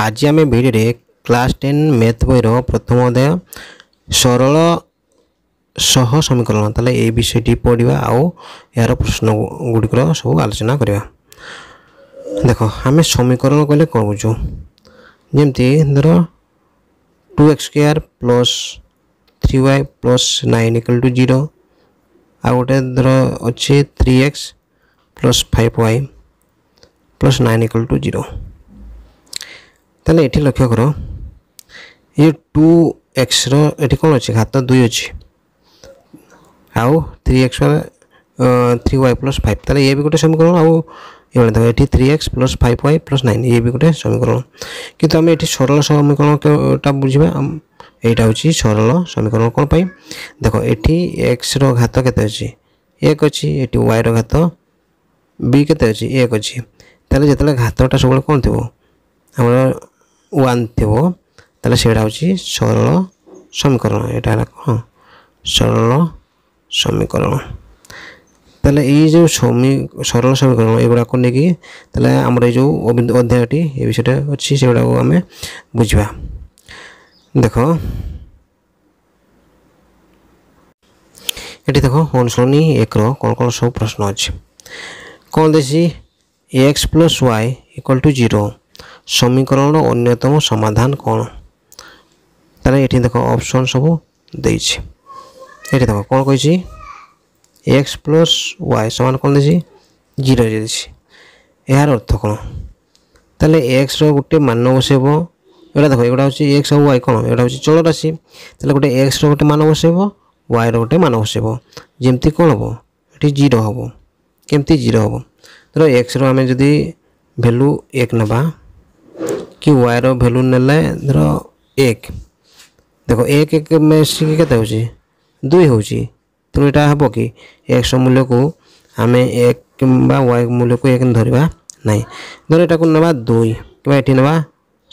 ଆଜି ଆମେ ଭିଡ଼ିଓରେ କ୍ଲାସ୍ ଟେନ୍ ମ୍ୟାଥ୍ ବହିର ପ୍ରଥମ ଅଧ୍ୟାୟ ସରଳ ସହ ସମୀକରଣ ତାହେଲେ ଏ ବିଷୟଟି ପଢ଼ିବା ଆଉ ଏହାର ପ୍ରଶ୍ନ ଗୁଡ଼ିକର ସବୁ ଆଲୋଚନା କରିବା ଦେଖ ଆମେ ସମୀକରଣ କହିଲେ କ'ଣ ବୁଝୁ ଯେମିତି ଧର two x square plus three y plus nine equal to zero আর গোটে ধর অছে three x plus five y plus nine equal to zero তাহলে এটি লক্ষ্য করো এই টু এক্সর এটি কোণ অছে ঘাত দুই অছে আউ three x three y plus five তাহলে ইয়ে বি গোটে সমীকরণ আউ এবার দেখো এটি three x plus five y plus nine ইয়ে বি গোটে সমীকরণ কিন্তু আমি এটি সরল সমীকরণটা বুঝবা এইটা হচ্ছে সরল সমীকরণ কোণ পাই দেখো এটি এক্সর ঘাত কেতে অছে এক অছি এটি ওয়াইর ঘাত বি কেতে অছি এক অছি তাহলে যেতবে ঘাতটা সবুলে কোণ থাকবে আমার ୱାନ୍ ଥିବ ତାହେଲେ ସେଇଟା ହେଉଛି ସରଳ ସମୀକରଣ ଏଇଟା ହେଲା କ'ଣ ସରଳ ସମୀକରଣ তাহলে এই যে সরল সমীকরণ এগুলাকে নিয়ে তাহলে আমার এই যে অধ্যায়টি এ বিষয়টা অছি সেগুলা আমি বুঝবা দেখ এটি দেখ অনুসরণী একর কোণ কোণ সব প্রশ্ন আছে কোণ দেছি x plus y equal to zero সমীকরণର ଅନ୍ୟତମ ସମାଧାନ କ'ଣ ତାହେଲେ ଏଠି ଦେଖ ଅପସନ୍ ସବୁ ଦେଇଛି ଏଠି ଦେଖ କ'ଣ କହିଛି ଏକ୍ସ ପ୍ଲସ୍ ୱାଇ ସମାନ କ'ଣ ଦେଇଛି ଜିରୋ ଦେଇଛି ଏହାର ଅର୍ଥ କ'ଣ ତାହେଲେ ଏକ୍ସର ଗୋଟେ ମାନ ବସେଇବ ଏଇଟା ଦେଖ ଏଗୁଡ଼ା ହେଉଛି ଏକ୍ସ ଆଉ ୱାଇ କ'ଣ ଏଇଟା ହେଉଛି ଚଳ ରାଶି ତାହେଲେ ଗୋଟେ ଏକ୍ସର ଗୋଟେ ମାନ ବସେଇବ ୱାଇର ଗୋଟେ ମାନ ବସେଇବ ଯେମିତି କ'ଣ ହେବ ଏଠି ଜିରୋ ହେବ କେମିତି ଜିରୋ ହେବ ଧର ଏକ୍ସର ଆମେ ଯଦି ଭ୍ୟାଲୁ ଏକ ନେବା कि ୱାଇର ଭ୍ୟାଲୁ ନେଲେ ଧର ଏକ ଦେଖ ଏକ ଏକ ମିଶିକି କେତେ ହେଉଛି ଦୁଇ ହେଉଛି ତେଣୁ ଏଇଟା ହେବ କି ଏକ୍ସ ମୂଲ୍ୟକୁ ଆମେ ଏକ କିମ୍ବା ୱାଇ ମୂଲ୍ୟକୁ ଏକ ଧରିବା ନାହିଁ ଧର ଏଟାକୁ ନେବା ଦୁଇ କିମ୍ବା ଏଠି ନେବା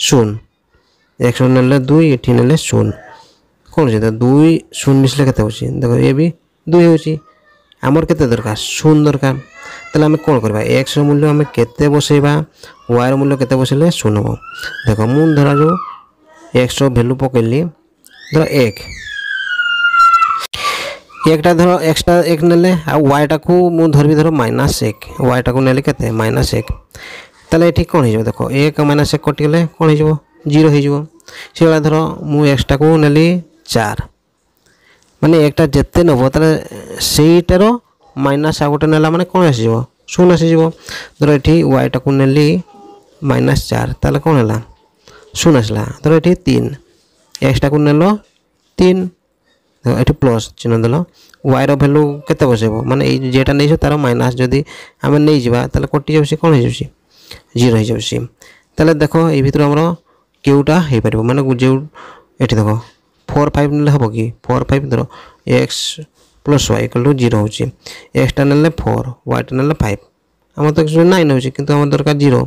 ଶୂନ ଏକ୍ସ ନେଲେ ଦୁଇ ଏଠି ନେଲେ ଶୂନ କ'ଣ ଅଛି ଦୁଇ ଶୂନ ମିଶିଲେ କେତେ ହେଉଛି ଦେଖ ଏ ବି ଦୁଇ ହେଉଛି আমার କେତେ ଦରକାର ଶୂନ ଦରକାର ତାହେଲେ ଆମେ କ'ଣ କରିବା ଏକ୍ସର ମୂଲ୍ୟ ଆମେ କେତେ ବସେଇବା ୱାଇର ମୂଲ୍ୟ କେତେ ବସେଇଲେ ଶୂନ ହେବ ଦେଖ ମୁଁ ଧରାଯାଉ ଏକ୍ସର ভ্যালু ପକେଇଲି ଧର এক একটা ধরো এক্সট্রা এক নেলে আর ওয়াইটাকু মু ধরবি ধরো মাইনাস এক ওয়াইটাকু নেলে কেতে মাইনাস এক তাহলে এটি কোণ হয়ে যাবে দেখো এক মাইনাস এক কটিগলে কোণ হয়ে যাব জিরো হয়ে যাব সেভাবে ধরো মু এক্সট্রাকু নেলি চার ମାନେ ଏକଟା ଯେତେ ନେବ ତାହେଲେ ସେଇଟାର ମାଇନାସ୍ ଆଉ ଗୋଟେ ନେଲା ମାନେ କ'ଣ ଆସିଯିବ ଶୂନ ଆସିଯିବ ଧର ଏଠି ୱାଇଟାକୁ ନେଲି ମାଇନାସ୍ ଚାରି ତାହେଲେ କ'ଣ ହେଲା ଶୂନ ଆସିଲା ଧର ଏଠି ତିନି ଏକ୍ସଟାକୁ ନେଲ ତିନି ଏଠି ପ୍ଲସ୍ ଚିହ୍ନ ଦେଲ ୱାଇର ଭ୍ୟାଲୁ କେତେ ବସେଇବ ମାନେ ଏଇ ଯେଟା ନେଇଛ ତା'ର ମାଇନାସ୍ ଯଦି ଆମେ ନେଇଯିବା ତାହେଲେ କଟିଯାଉଛି କ'ଣ ହେଇଯାଉଛି ଜିରୋ ହେଇଯାଉଛି ତାହେଲେ ଦେଖ ଏଇ ଭିତରୁ ଆମର କେଉଁଟା ହେଇପାରିବ ମାନେ ଯେଉଁ ଏଠି ଦେଖ फोर फाइव ना हम कि फोर फाइव धर x plus y equal to zero एक्सटा ना फोर व्वटा ना फाइव आम तो नाइन होम दरकार जीरो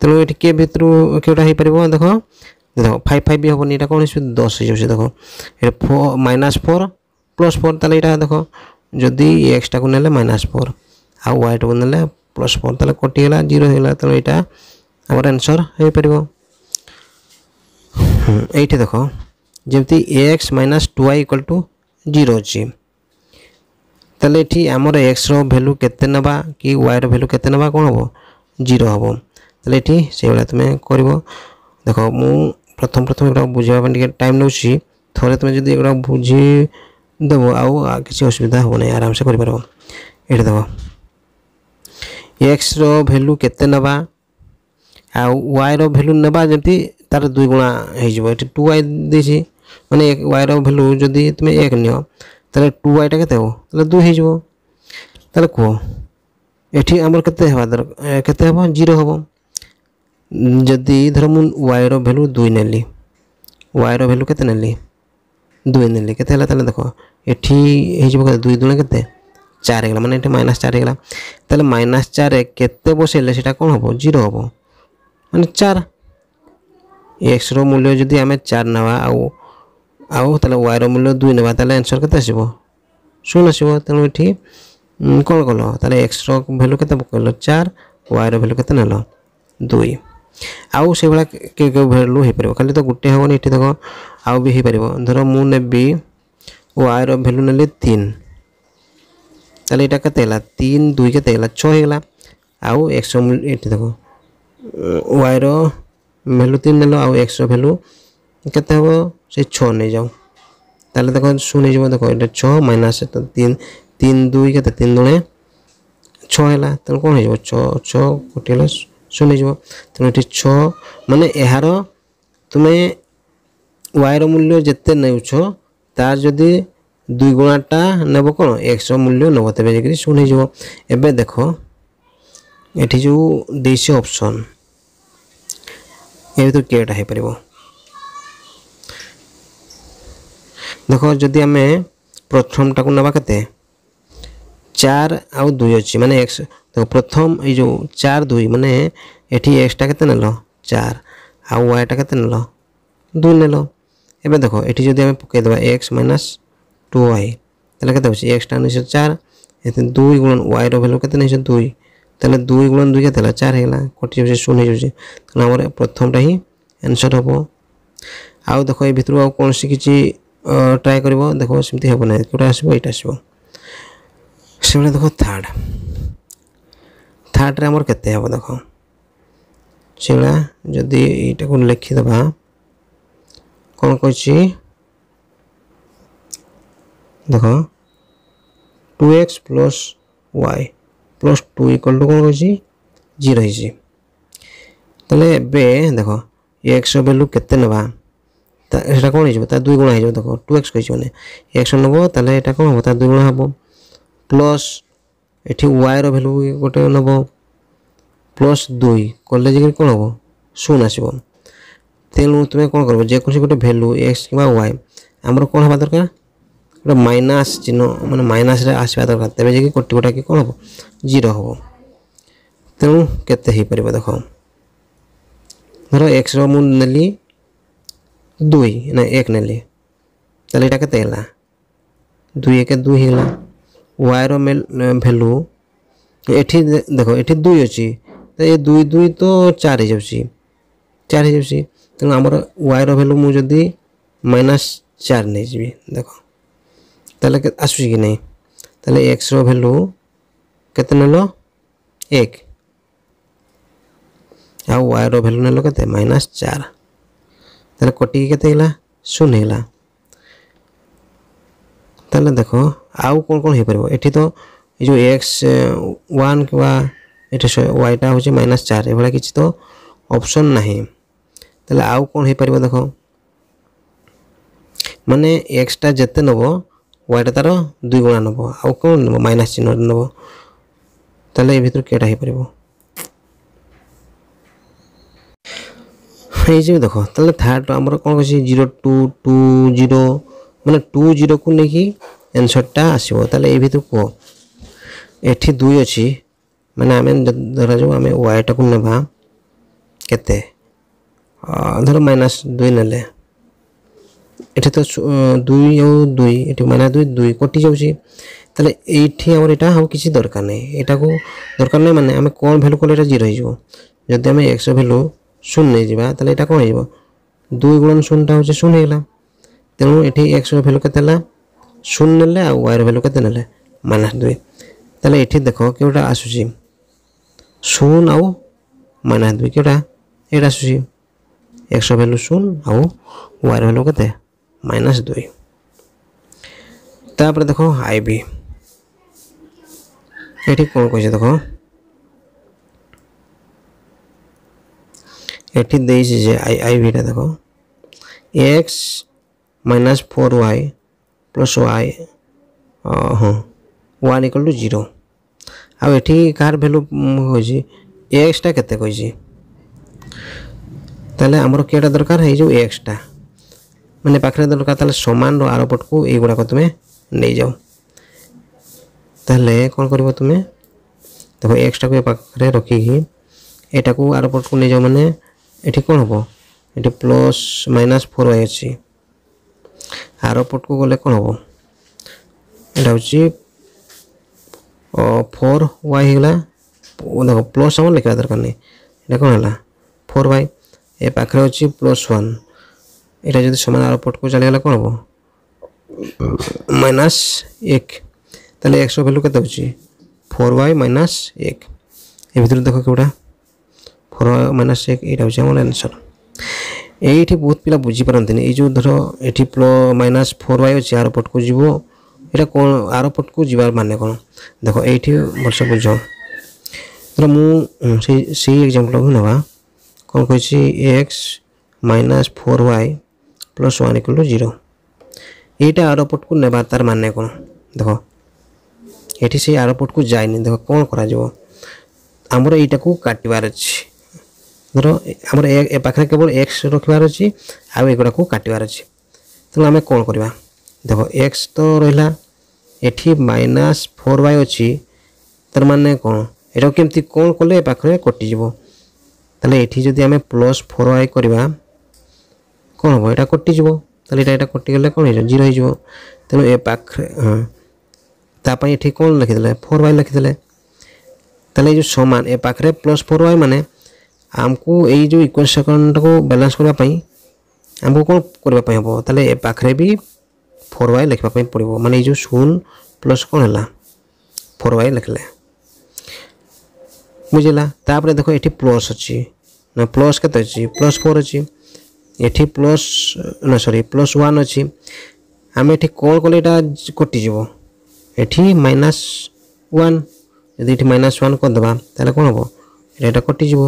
तेनाली किए भितर क्योंटा हो पार देख देख फाइव फाइव भी हम हेनी कौन सी दस हो देख माइनास फोर प्लस फोर तेल यहाँ देख जदि एक्सटा को ना माइनास फोर आउ व्वैट को ना प्लस फोर तेल कटिगला जीरो तेनालीटा आंसर हो पार ये देख ଯେମିତି ଏ x minus two y equal to zero ଅଛି ତାହେଲେ ଏଠି ଆମର ଏକ୍ସର ଭ୍ୟାଲୁ କେତେ ନେବା କି ୱାଇର ଭ୍ୟାଲୁ କେତେ ନେବା କ'ଣ ହେବ ଜିରୋ ହେବ ତାହେଲେ ଏଠି ସେଇଭଳିଆ ତୁମେ କରିବ ଦେଖ ମୁଁ ପ୍ରଥମ ପ୍ରଥମ ଏଗୁଡ଼ା ବୁଝିବା ପାଇଁ ଟିକେ ଟାଇମ୍ ନେଉଛି ଥରେ ତୁମେ ଯଦି ଏଗୁଡ଼ା ବୁଝିଦେବ ଆଉ କିଛି ଅସୁବିଧା ହେବ ନାହିଁ ଆରାମସେ କରିପାରିବ ଏଠି ଦେବ ଏକ୍ସର ଭ୍ୟାଲୁ କେତେ ନେବା ଆଉ ୱାଇର ଭ୍ୟାଲୁ ନେବା ଯେମିତି ତା'ର ଦୁଇ ଗୁଣା ହେଇଯିବ ଏଠି ଟୁ ୱାଇ ଦେଇଛି मैंने एक वायर भैल्यू जो तुम एक नि टू वाई टाइम देव तेल दुई हो तेल कह एटी आमर के हे जीरो हम जदि धर मु वायर भैल्यू दुई नेली वायर भैल्यू के नेली दुई नेली के देख ये दुई दुण के चार होगा मैंने माइनास चार होगा तो माइनास चार के बसइले कौन हम जीरो हम मान चार एक्स रूल्य जदि आम चार नवा आ ଆଉ ତାହେଲେ ୱାଇର ମୂଲ୍ୟ ଦୁଇ ନେବା ତାହେଲେ ଆନ୍ସର୍ କେତେ ଆସିବ ଶୂନ ଆସିବ ତେଣୁ ଏଠି କ'ଣ କଲ ତାହେଲେ ଏକ୍ସର ଭ୍ୟାଲୁ କେତେ ପକେଇଲ ଚାର ୱାଇର ଭ୍ୟାଲୁ କେତେ ନେଲ ଦୁଇ ଆଉ ସେଇଭଳିଆ କେଉଁ କେଉଁ ଭ୍ୟାଲୁ ହେଇପାରିବ ଖାଲି ତ ଗୋଟେ ହେବନି ଏଠି ଦେଖ ଆଉ ବି ହେଇପାରିବ ଧର ମୁଁ ନେବି ୱାଇର ଭ୍ୟାଲୁ ନେଲି ତିନି তাহলে এটা কত এলা তিন দুই কত এলা ছ হয়েগলা আউ একশো এটি দেখো ওয়াইর ভ্যালু তিন নেল আউ একশো ভ্যালু কেতে হব সেই ছ নিয়ে যাও তাহলে দেখো শুনে যাব দেখো এটা ছ মাইনাস এটা তিন তিন দুই কেতে তিন দুয়ে ছ ହେଲା ତେଣୁ କ'ଣ ହେଇଯିବ ଛଅ ଛଅ ଗୋଟିଏ ହେଲା ଶୂନ ହେଇଯିବ ତେଣୁ ଏଠି ଛଅ ମାନେ ଏହାର ତୁମେ ୱାଇର ମୂଲ୍ୟ ଯେତେ ନେଉଛ ତାର ଯଦି ଦୁଇ ଗୁଣାଟା ନେବ କ'ଣ ଏକ୍ସର ମୂଲ୍ୟ ନେବ ତେବେ ଯାଇକରି ଶୂନ ହେଇଯିବ ଏବେ ଦେଖ ଏଠି ଯେଉଁ ଦେଇଛି ଅପସନ୍ ଏ ଭିତରୁ କେଟା ହେଇପାରିବ ଦେଖ ଯଦି ଆମେ ପ୍ରଥମଟାକୁ ନେବା କେତେ ଚାର ଆଉ ଦୁଇ ଅଛି ମାନେ ଏକ୍ସ ଦେଖ ପ୍ରଥମ ଏଇ ଯେଉଁ ଚାର ଦୁଇ ମାନେ ଏଠି ଏକ୍ସଟା କେତେ ନେଲ ଚାର ଆଉ ୱାଇଟା କେତେ ନେଲ ଦୁଇ ନେଲ ଏବେ ଦେଖ ଏଠି ଯଦି ଆମେ ପକାଇଦେବା ଏକ୍ସ ମାଇନସ୍ ଟୁ ୱାଇ ତାହେଲେ କେତେ ହେଉଛି ଏକ୍ସଟା ନେଇଛ ଚାର ଏତେ ଦୁଇ ଗୁଣନ ୱାଇର ଭ୍ୟାଲୁ କେତେ ନେଇଛ ଦୁଇ তাহলে দুই গুণন দুই কেতে হলো চার হয়ে কটি যাচ্ছে শূন্য হয়ে যাচ্ছে তাহলে আমার প্রথমটা হি অ্যান্সার হব আউ দেখো এই ভিতর কোণ শিখিছি ଟ୍ରାଏ କରିବ ଦେଖିବ ସେମିତି ହେବ ନାହିଁ କେଉଁଟା ଆସିବ ଏଇଟା ଆସିବ ସେଭଳିଆ ଦେଖ ଥାର୍ଡ଼ ଥାର୍ଡ଼ରେ ଆମର କେତେ ହେବ ଦେଖ ସେଇଭଳିଆ ଯଦି ଏଇଟାକୁ ଲେଖିଦେବା କ'ଣ କହିଛି ଦେଖ two x plus y plus two equal to କ'ଣ କହିଛି ଜିରୋ ହେଇଛି ତାହେଲେ ଏବେ ଦେଖ ଏକ୍ସର ଭ୍ୟାଲ୍ୟୁ କେତେ ନେବା তা সেটা কমে যাবে তার দুই গুণ হয়ে যাবে দেখো টু এক্স করেছি মানে একশো নেবো তাহলে এটা কম হবো তার দুই গুণ হব প্লস এটি ওয়াইର ଭ୍ୟାଲୁ ଗୋଟେ ନେବ ପ୍ଲସ୍ ଦୁଇ କଲେ ଯାଇକରି କ'ଣ ହେବ ଶୂନ ଆସିବ ତେଣୁ ତୁମେ କ'ଣ କରିବ ଯେକୌଣସି ଗୋଟେ ଭ୍ୟାଲୁ ଏକ୍ସ କିମ୍ବା ୱାଇ ଆମର କ'ଣ ହେବା ଦରକାର ଗୋଟେ ମାଇନାସ୍ ଚିହ୍ନ ମାନେ ମାଇନାସ୍ରେ ଆସିବା ଦରକାର ତେବେ ଯାଇକି କୋଟି ଗୋଟାକି କ'ଣ ହେବ ଜିରୋ ହେବ ତେଣୁ କେତେ ହେଇପାରିବ ଦେଖ ଧର ଏକ୍ସର ମୁଁ ନେଲି दुई ना एक नी तेल ये तेला दुई एक दुई है वायर भैल्यू ये देख ये दुई अच्छी तो ये दुई दुई तो चार हो चार हो तेनालीर वायर भैल्यू मुझे माइनास चार नहीं जी देख तेल आसूस नहीं एक्स रैल्यू के नल एक आ वायर भैल्यू नल के माइनास चार ତାହେଲେ କଟିକି କେତେ ହେଇଗଲା ଶୂନ ହେଇଗଲା ତାହେଲେ ଦେଖ ଆଉ କ'ଣ କ'ଣ ହେଇପାରିବ ଏଠି ତ ଏ ଯେଉଁ ଏକ୍ସ ୱାନ୍ କିମ୍ବା ଏଠି ୱାଇଟା ହେଉଛି ମାଇନସ୍ ଚାରି ଏଭଳିଆ କିଛି ତ ଅପସନ୍ ନାହିଁ ତାହେଲେ ଆଉ କ'ଣ ହେଇପାରିବ ଦେଖ ମାନେ ଏକ୍ସଟା ଯେତେ ନେବ ୱାଇଟା ତା'ର ଦୁଇ ଗୁଣା ନେବ ଆଉ କ'ଣ ନେବ ମାଇନସ୍ ଚିହ୍ନ ନେବ ତାହେଲେ ଏ ଭିତରୁ କେଟା ହେଇପାରିବ ହେଇଯିବ ଦେଖ ତାହେଲେ ଥାର୍ଡ଼ ଆମର କ'ଣ ଅଛି ଜିରୋ ଟୁ ଟୁ ଜିରୋ ମାନେ ଟୁ ଜିରୋକୁ ନେଇକି ଆନ୍ସର୍ଟା ଆସିବ ତାହେଲେ ଏଇ ଭିତରୁ କୁହ ଏଠି ଦୁଇ ଅଛି ମାନେ ଆମେ ଧରାଯାଉ ଆମେ ୱାଇଟାକୁ ନେବା କେତେ ଧର ମାଇନସ୍ ଦୁଇ ନେଲେ ଏଠି ତ ଦୁଇ ଆଉ ଦୁଇ ଏଠି ମାଇନସ୍ ଦୁଇ ଦୁଇ କଟି ଯାଉଛି ତାହେଲେ ଏଇଠି ଆମର ଏଇଟା ଆଉ କିଛି ଦରକାର ନାହିଁ ଏଇଟାକୁ ଦରକାର ନାହିଁ ମାନେ ଆମେ କ'ଣ ଭ୍ୟାଲୁ କଲେ ଏଇଟା ଜିରୋ ହେଇଯିବ ଯଦି ଆମେ ଏକ୍ସ ଭ୍ୟାଲୁ শূন্য ଯିବା ତାହେଲେ ଏଇଟା କ'ଣ ହେଇଯିବ ଦୁଇ ଗୁଣନ ଶୂନ୍ୟଟା ହେଉଛି ଶୂନ ହେଇଗଲା ତେଣୁ ଏଠି ଏକ୍ସର ଭ୍ୟାଲୁ କେତେ ହେଲା ଶୂନ ନେଲେ ଆଉ ୱାଇର ଭ୍ୟାଲୁ କେତେ ନେଲେ ମାଇନସ୍ ଦୁଇ ତାହେଲେ ଏଠି ଦେଖ କେଉଁଟା ଆସୁଛି ଶୂନ ଆଉ ମାଇନସ୍ ଦୁଇ କେଉଁଟା ଏଇଟା ଆସୁଛି ଏକ୍ସର ଭ୍ୟାଲୁ ଶୂନ ଆଉ ୱାଇର ଭ୍ୟାଲୁ କେତେ ମାଇନସ୍ ଦୁଇ ତାପରେ ଦେଖ ଆଇ ବି ଏଠି କ'ଣ କହିଛି ଦେଖ एटी दे आई आई देख x minus four y plus y हाँ वन इक्वल टू जीरो आठ कार भैल्यू हो एक्सटा के तेल आमर किए दरकार एक्सटा मैंने पाखे दरकार सामान आर को ये गुड़ाक तुम्हें नहीं जाओ तेल कौन कर तुम्हें देखो एक्सटा को ये पाखे रखिकी को आर को ले जाओ मैंने ଏଠି କ'ଣ ହେବ ଏଠି ପ୍ଲସ୍ ମାଇନସ୍ ଫୋର୍ ୱାଇ ଅଛି ଆର ପଟକୁ ଗଲେ କ'ଣ ହେବ ଏଇଟା ହେଉଛି ଫୋର୍ ୱାଇ ହେଇଗଲା ଦେଖ ପ୍ଲସ୍ ଆମର ଲେଖିବା ଦରକାର ନାହିଁ ଏଇଟା କ'ଣ ହେଲା ଫୋର୍ ୱାଇ ଏ ପାଖରେ ଅଛି ପ୍ଲସ୍ ୱାନ୍ ଏଇଟା ଯଦି ସମାନ ଆର ପଟକୁ ଚାଲିଗଲେ କ'ଣ ହେବ ମାଇନସ୍ ଏକ ତାହେଲେ ଏକ୍ସର ଭ୍ୟାଲୁ କେତେ ହେଉଛି ଫୋର୍ ୱାଇ ମାଇନସ୍ ଏକ ଏ ଭିତରେ ଦେଖ କେଉଁଟା করোয়া ମାଇନସ୍ ଏକ ଏଇଟା ହେଉଛି ଆମର ଆନ୍ସର୍ ଏଇଠି ବହୁତ ପିଲା ବୁଝିପାରନ୍ତିନି ଏଇ ଯେଉଁ ଧର ଏଠି ପ୍ଲ ମାଇନସ୍ ଫୋର୍ ୱାଇ ଅଛି ଆର ପଟକୁ ଯିବ ଏଇଟା କ'ଣ ଆର ପଟକୁ ଯିବାର ମାନେ କ'ଣ ଦେଖ ଏଇଠି ଭଲସେ ବୁଝ ଧର ମୁଁ ସେଇ ସେଇ ଏକ୍ଜାମ୍ପଲ୍କୁ ନେବା କ'ଣ କହିଛି X minus four y plus one equal to zero ଏଇଟା ଆର ପଟକୁ ନେବା ତାର ମାନେ କ'ଣ ଦେଖ ଏଠି ସେଇ ଆର ପଟକୁ ଯାଇନି ଦେଖ କ'ଣ କରାଯିବ ଆମର ଏଇଟାକୁ କାଟିବାର ଅଛି ଧର ଆମର ଏ ପାଖରେ କେବଳ ଏକ୍ସ ରଖିବାର ଅଛି ଆଉ ଏଗୁଡ଼ାକୁ କାଟିବାର ଅଛି ତେଣୁ ଆମେ କ'ଣ କରିବା ଦେଖ ଏକ୍ସ ତ ରହିଲା ଏଠି ମାଇନାସ୍ ଫୋର୍ ୱାଇ ଅଛି ତାର ମାନେ କ'ଣ ଏଟାକୁ କେମିତି କ'ଣ କଲେ ଏ ପାଖରେ କଟିଯିବ ତାହେଲେ ଏଠି ଯଦି ଆମେ ପ୍ଲସ୍ ଫୋର୍ ୱାଇ କରିବା କ'ଣ ହେବ ଏଇଟା କଟିଯିବ ତାହେଲେ ଏଇଟା ଏଇଟା କଟିଗଲେ କ'ଣ ହେଇଯିବ ଜିରୋ ହେଇଯିବ ତେଣୁ ଏ ପାଖରେ ହଁ ତା ପାଇଁ ଏଠି କ'ଣ ଲେଖିଦେଲେ ଫୋର୍ ୱାଇ ଲେଖିଦେଲେ ତାହେଲେ ଏ ଯେଉଁ ସମାନ ଏ ପାଖରେ ପ୍ଲସ୍ ଫୋର୍ ୱାଇ ମାନେ ଆମକୁ ଏଇ ଯେଉଁ ଇକ୍ୱାଲ୍ସ ଆକାଉଣ୍ଟକୁ ବାଲାନ୍ସ କରିବା ପାଇଁ ଆମକୁ କ'ଣ କରିବା ପାଇଁ ହେବ ତାହେଲେ ଏ ପାଖରେ ବି ଫୋର୍ ୱାଇ ଲେଖିବା ପାଇଁ ପଡ଼ିବ ମାନେ ଏଇ ଯେଉଁ ଶୂନ ପ୍ଲସ୍ କ'ଣ ହେଲା ଫୋର୍ ୱାଇ ଲେଖିଲେ ବୁଝିଲା ତାପରେ ଦେଖ ଏଠି ପ୍ଲସ୍ ଅଛି ନା ପ୍ଲସ୍ କେତେ ଅଛି ପ୍ଲସ୍ ଫୋର୍ ଅଛି ଏଠି ପ୍ଲସ୍ ନା ସରି ପ୍ଲସ୍ ୱାନ୍ ଅଛି ଆମେ ଏଠି କ'ଣ କଲେ ଏଇଟା କଟିଯିବ ଏଠି ମାଇନାସ୍ ୱାନ୍ ଯଦି ଏଠି ମାଇନାସ୍ ୱାନ୍ କରିଦେବା ତାହେଲେ କ'ଣ ହେବ ଏଇଟା କଟିଯିବ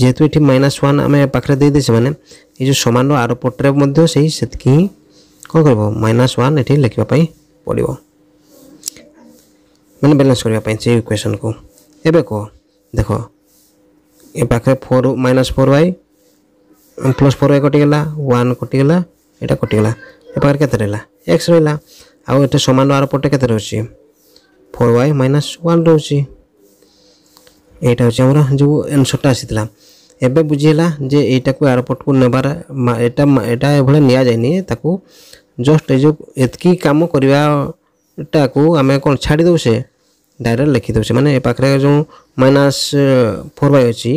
যেহেতু এটি মাইনাস ওয়ান আমি পাখে দিয়ে দিয়েছি মানে এই যে সমান আর পটরে মধ্যে সেই সেতকি ହିଁ କ'ଣ କରିବ ମାଇନସ୍ ୱାନ୍ ଏଠି ଲେଖିବା ପାଇଁ ପଡ଼ିବ ମାନେ ବ୍ୟାଲେନ୍ସ କରିବା ପାଇଁ ସେଇ ଇକ୍ୱେସନ୍କୁ ଏବେ କୁହ ଦେଖ ଏ ପାଖରେ four minus four y plus four y କଟିଗଲା ୱାନ୍ କଟିଗଲା ଏଇଟା କଟିଗଲା ଏ ପାଖରେ କେତେ ରହିଲା ଏକ୍ସ ରହିଲା ଆଉ ଏଠି ସମାନ ଆର ପଟେ କେତେ ରହୁଛି ଫୋର୍ ୱାଇ ମାଇନସ୍ ୱାନ୍ ରହୁଛି ଏଇଟା ହେଉଛି ଆମର ଯେଉଁ ଆନ୍ସର୍ଟା ଆସିଥିଲା ଏବେ ବୁଝିହେଲା ଯେ ଏଇଟାକୁ ଏୟାରପୋର୍ଟକୁ ନେବାର ଏଇଟା ଏଇଟା ଏଭଳିଆ ନିଆଯାଇନି ତାକୁ ଜଷ୍ଟ ଏ ଯେଉଁ ଏତିକି କାମ କରିବାଟାକୁ ଆମେ କ'ଣ ଛାଡ଼ି ଦେଉଛେ ଡାଇରେକ୍ଟ ଲେଖିଦେଉଛେ ମାନେ ଏ ପାଖରେ ଯେଉଁ ମାଇନସ୍ ଫୋର୍ ବାଇ ଅଛି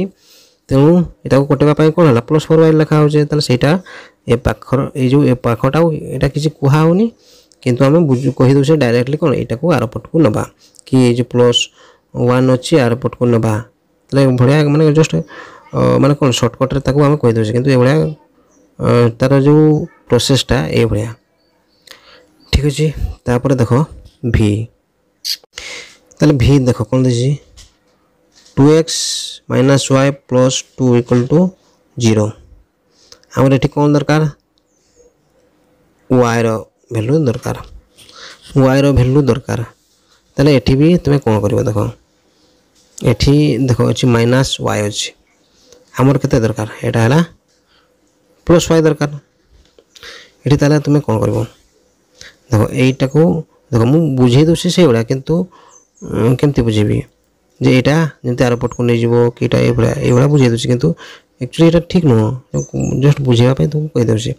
ତେଣୁ ଏଟାକୁ କଟେଇବା ପାଇଁ କ'ଣ ହେଲା ପ୍ଲସ୍ ଫୋର୍ ବାଇ ଲେଖା ହେଉଛେ ତାହେଲେ ସେଇଟା ଏ ପାଖର ଏଇ ଯେଉଁ ଏ ପାଖଟା ଏଇଟା କିଛି କୁହା ହେଉନି କିନ୍ତୁ ଆମେ କହିଦେଉଛେ ଡାଇରେକ୍ଟଲି କ'ଣ ଏଇଟାକୁ ଆରପଟକୁ ନେବା କି ଏଇ ଯେଉଁ ପ୍ଲସ୍ वन अच्छे आर को ना भाया मैं जस्ट मैंने कौन सर्टकट्रे आम कहीदे कि तार जो प्रोसेसटा ये भाया ठीक अच्छे तापर देख भि तेल भि देख कौन दे two x minus y plus two equal to zero आम ये कौन दरकार वाई रैल्यू दरकार वाई रैल्यू दरकार तेल भी तुम्हें कौन कर देख ଏଠି ଦେଖ ଅଛି ମାଇନାସ୍ ୱାଇ ଅଛି ଆମର କେତେ ଦରକାର ଏଇଟା ହେଲା ପ୍ଲସ୍ ୱାଇ ଦରକାର ଏଠି ତାହେଲେ ତୁମେ କ'ଣ କରିବ ଦେଖ ଏଇଟାକୁ ଦେଖ ମୁଁ ବୁଝେଇ ଦେଉଛି ସେଇଭଳିଆ କିନ୍ତୁ କେମିତି ବୁଝେଇବି ଯେ ଏଇଟା ଯେମିତି ଆର ପଟକୁ ନେଇଯିବ କି ଏଇଟା ଏଇଭଳିଆ ଏଇଭଳିଆ ବୁଝେଇ ଦେଉଛି କିନ୍ତୁ ଆକ୍ଚୁଆଲି ଏଇଟା ଠିକ୍ ନୁହଁ ଜଷ୍ଟ ବୁଝେଇବା ପାଇଁ ତୁମକୁ କହିଦେଉଛି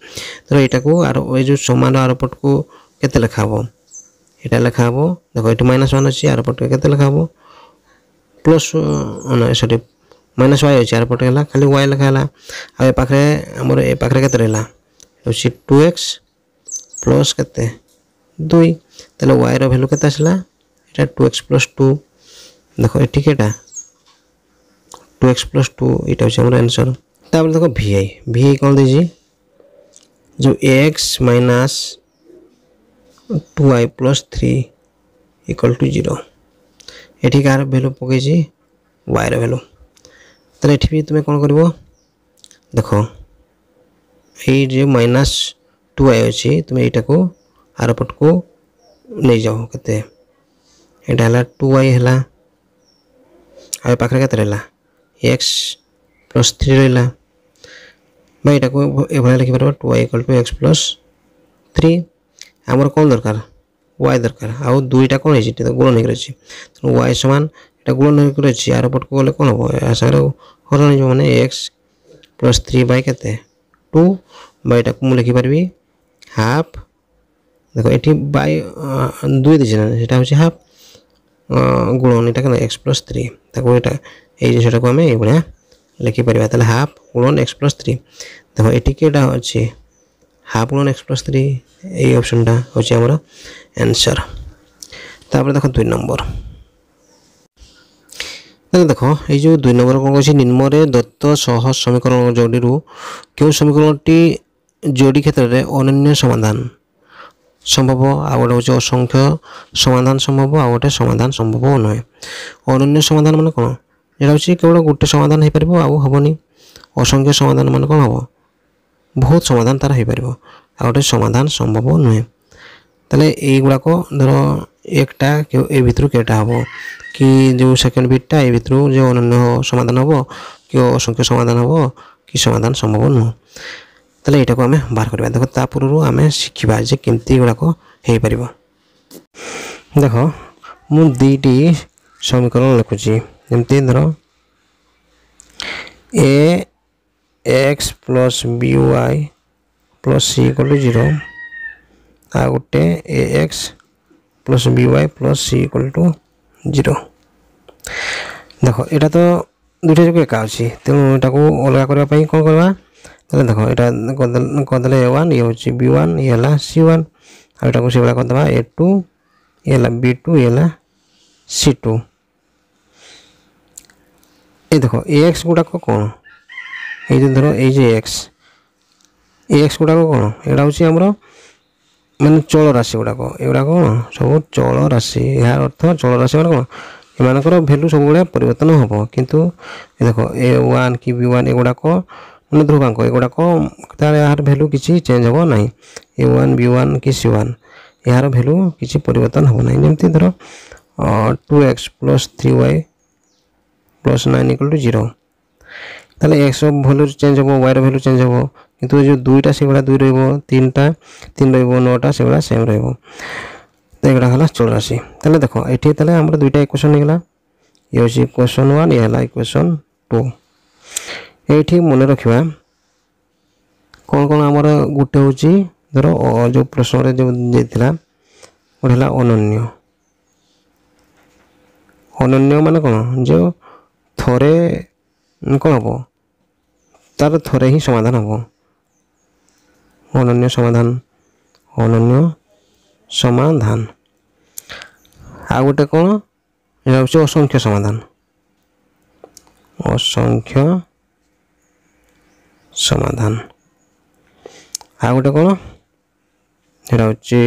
ଧର ଏଇଟାକୁ ଆର ଏ ଯେଉଁ ସମାନ ଆର ପଟକୁ କେତେ ଲେଖା ହେବ ଏଇଟା ଲେଖା ହେବ ଦେଖ ଏଠି ମାଇନସ୍ ୱାନ୍ ଅଛି ଆର ପଟକୁ କେତେ ଲେଖା ହେବ ପ୍ଲସ୍ ସରି ମାଇନସ୍ ୱାଇ ଅଛି ଏୟାରପୋର୍ଟ ହେଲା ଖାଲି ୱାଇ ଲେଖା ହେଲା ଆଉ ଏ ପାଖରେ ଆମର ଏ ପାଖରେ କେତେ ରହିଲା ହେଉଛି ଟୁ ଏକ୍ସ ପ୍ଲସ୍ କେତେ ଦୁଇ ତାହେଲେ ୱାଇର ଭ୍ୟାଲୁ କେତେ ଆସିଲା এটা টু এক্স প্লস টু দেখো এটি কেটা টু এক্স প্লস টু এটা হচ্ছে আমার অ্যান্সার তারপরে দেখো ভিআই ভিআই কম দিয়েছি যে x minus two y plus three equal to zero एटी कार भैल्यू पक वायर भैल्यू तो ये भी तुम्हें कौन कर देख ये माइनास टू वाई अच्छे तुम यहाँ को आर पट को नहीं जाओ के टू वाई है पाखे रहा एक्स प्लस थ्री रहा बाईटा को यह लिख two y equal to x plus three आमर कौन दरकार ୱାଇ ଦରକାର ଆଉ ଦୁଇଟା କ'ଣ ହେଇଛି ଏଇଟା ଗୁଣ ନେଇକି ଅଛି ତେଣୁ ୱାଇ ସମାନ ଏଇଟା ଗୁଣ ନେଇକି ଅଛି ଆର ପଟକୁ ଗଲେ କ'ଣ ହେବ ଏହା ସାଙ୍ଗରେ ହରଣ ହେଇଯିବ ମାନେ ଏକ୍ସ ପ୍ଲସ୍ ଥ୍ରୀ ବାଇ କେତେ ଟୁ ବା ଏଇଟାକୁ ମୁଁ ଲେଖିପାରିବି ହାଫ୍ ଦେଖ ଏଠି ବାଇ ଦୁଇ ଦେଇଛି ନା ସେଇଟା ହେଉଛି ହାଫ୍ গুণন এটা কেন এক্স প্লস থ্রি তাকে এটা এই জিনিসটাকে আমি এইভাবে লেখিপারা তাহলে হাফ গুণন এক্স প্লস থ্রি দেখো এটিকে এটা হচ্ছে हाफ गुण एक्स प्लस थ्री यही अपसनटा हमर एनसर तापर देख दुई नंबर देख ये दुई नंबर कौन कहे निम्न दत्त सह समीकरण जोड़ी रू क्यों समीकरण टी जोड़ी क्षेत्र में अन्य समाधान संभव आउ गोटे हूँ असंख्य समाधान संभव आउ गोटे समाधान संभव नुहे अन्य समाधान मान कौन जो हूँ केवल गोटे समाधान हो पार आबनी असंख्य समाधान मान कौन हाँ बहुत समाधान तार हो पार आ गए समाधान संभव नुहे तेल युवाक धर एकटा ए भितर कैटा हम कि जो सेकेंड बीटा ये जो अन्य समाधान हम कि असंख्य समाधान हम कि समाधान संभव नुह तेल यू आम बाहर करवा देख ता पूर्व आम शिखा जे कमी गुड़ाकपर देख मु समीकरण लिखुची जमती धर x plus b y plus c equal to zero आ गोटे a x plus b y plus c equal to zero देख यहाँ तो दुटा जो एका अच्छी तेणु यहाँ अलग करने कौन करवा তাহলে দেখো এটা কদলে এ ওয়ান ইয়ে হচ্ছে বি ওয়ান ইয়ে হল সি ওয়ান আর এটাকে সেগুলো কদবা এ টু ইয়ে হল বি টু ইয়ে হল সি টু এই দেখো এ এক্স গুড়াক কোণ এই যে ধরো এই যে এক্স এই এক্স গুড়াক কোণ এটা হচ্ছে আমার মানে চল রাশি গুড়াক এগুড়া কোণ সব চল রাশি এর অর্থ চল রাশি মানে কোণ এমানকর ভ্যালু সবুলে পরিবর্তন হব কিন্তু দেখো এ ওয়ান কি বি ওয়ান এগুড়াক মানে ধ্রুবাঙ্ক এগুড়াক তাহলে এর ভ্যালু কিছু চেঞ্জ হব না এ ওয়ান বি ওয়ান কি সি ওয়ান এর ভ্যালু কিছু পরিবর্তন হব না যেমন ধর two x plus three y plus nine equal to zero তাহলে এক্স অফ ভ্যালু চেঞ্জ হব ওয়াইর ভ্যালু চেঞ্জ হব কিন্তু এই ଯେଉଁ ଦୁଇଟା ସେଗୁଡ଼ା ଦୁଇ ରହିବ ତିନିଟା ତିନି ରହିବ ନଅଟା ସେଗୁଡ଼ା ସେମ୍ ରହିବ ତ ଏଗୁଡ଼ା ହେଲା ଚଉରାଶୀ ତାହେଲେ ଦେଖ ଏଠି ତାହେଲେ ଆମର ଦୁଇଟା ଇକ୍ୱେସନ୍ ହେଇଗଲା ଇଏ ହେଉଛି ଇକ୍ୱେସନ୍ ୱାନ୍ ଇଏ ହେଲା ଇକ୍ୱେସନ୍ ଟୁ ଏଇଠି ମନେ ରଖିବା କ'ଣ କ'ଣ ଆମର ଗୋଟେ ହେଉଛି ଧର ଯେଉଁ ପ୍ରଶ୍ନରେ ଯେଉଁ ଯାଇଥିଲା ଗୋଟେ ହେଲା ଅନନ୍ୟ ଅନନ୍ୟ ମାନେ କ'ଣ ଯେଉଁ ଥରେ କ'ଣ ହେବ ତାର ଥରେ ହିଁ ସମାଧାନ ହେବ ଅନନ୍ୟ ସମାଧାନ ଅନନ୍ୟ ସମାଧାନ ଆଉ ଗୋଟେ କ'ଣ ଏହା ହେଉଛି ଅସଂଖ୍ୟ ସମାଧାନ ଅସଂଖ୍ୟ ସମାଧାନ ଆଉ ଗୋଟେ କ'ଣ ସେଇଟା ହେଉଛି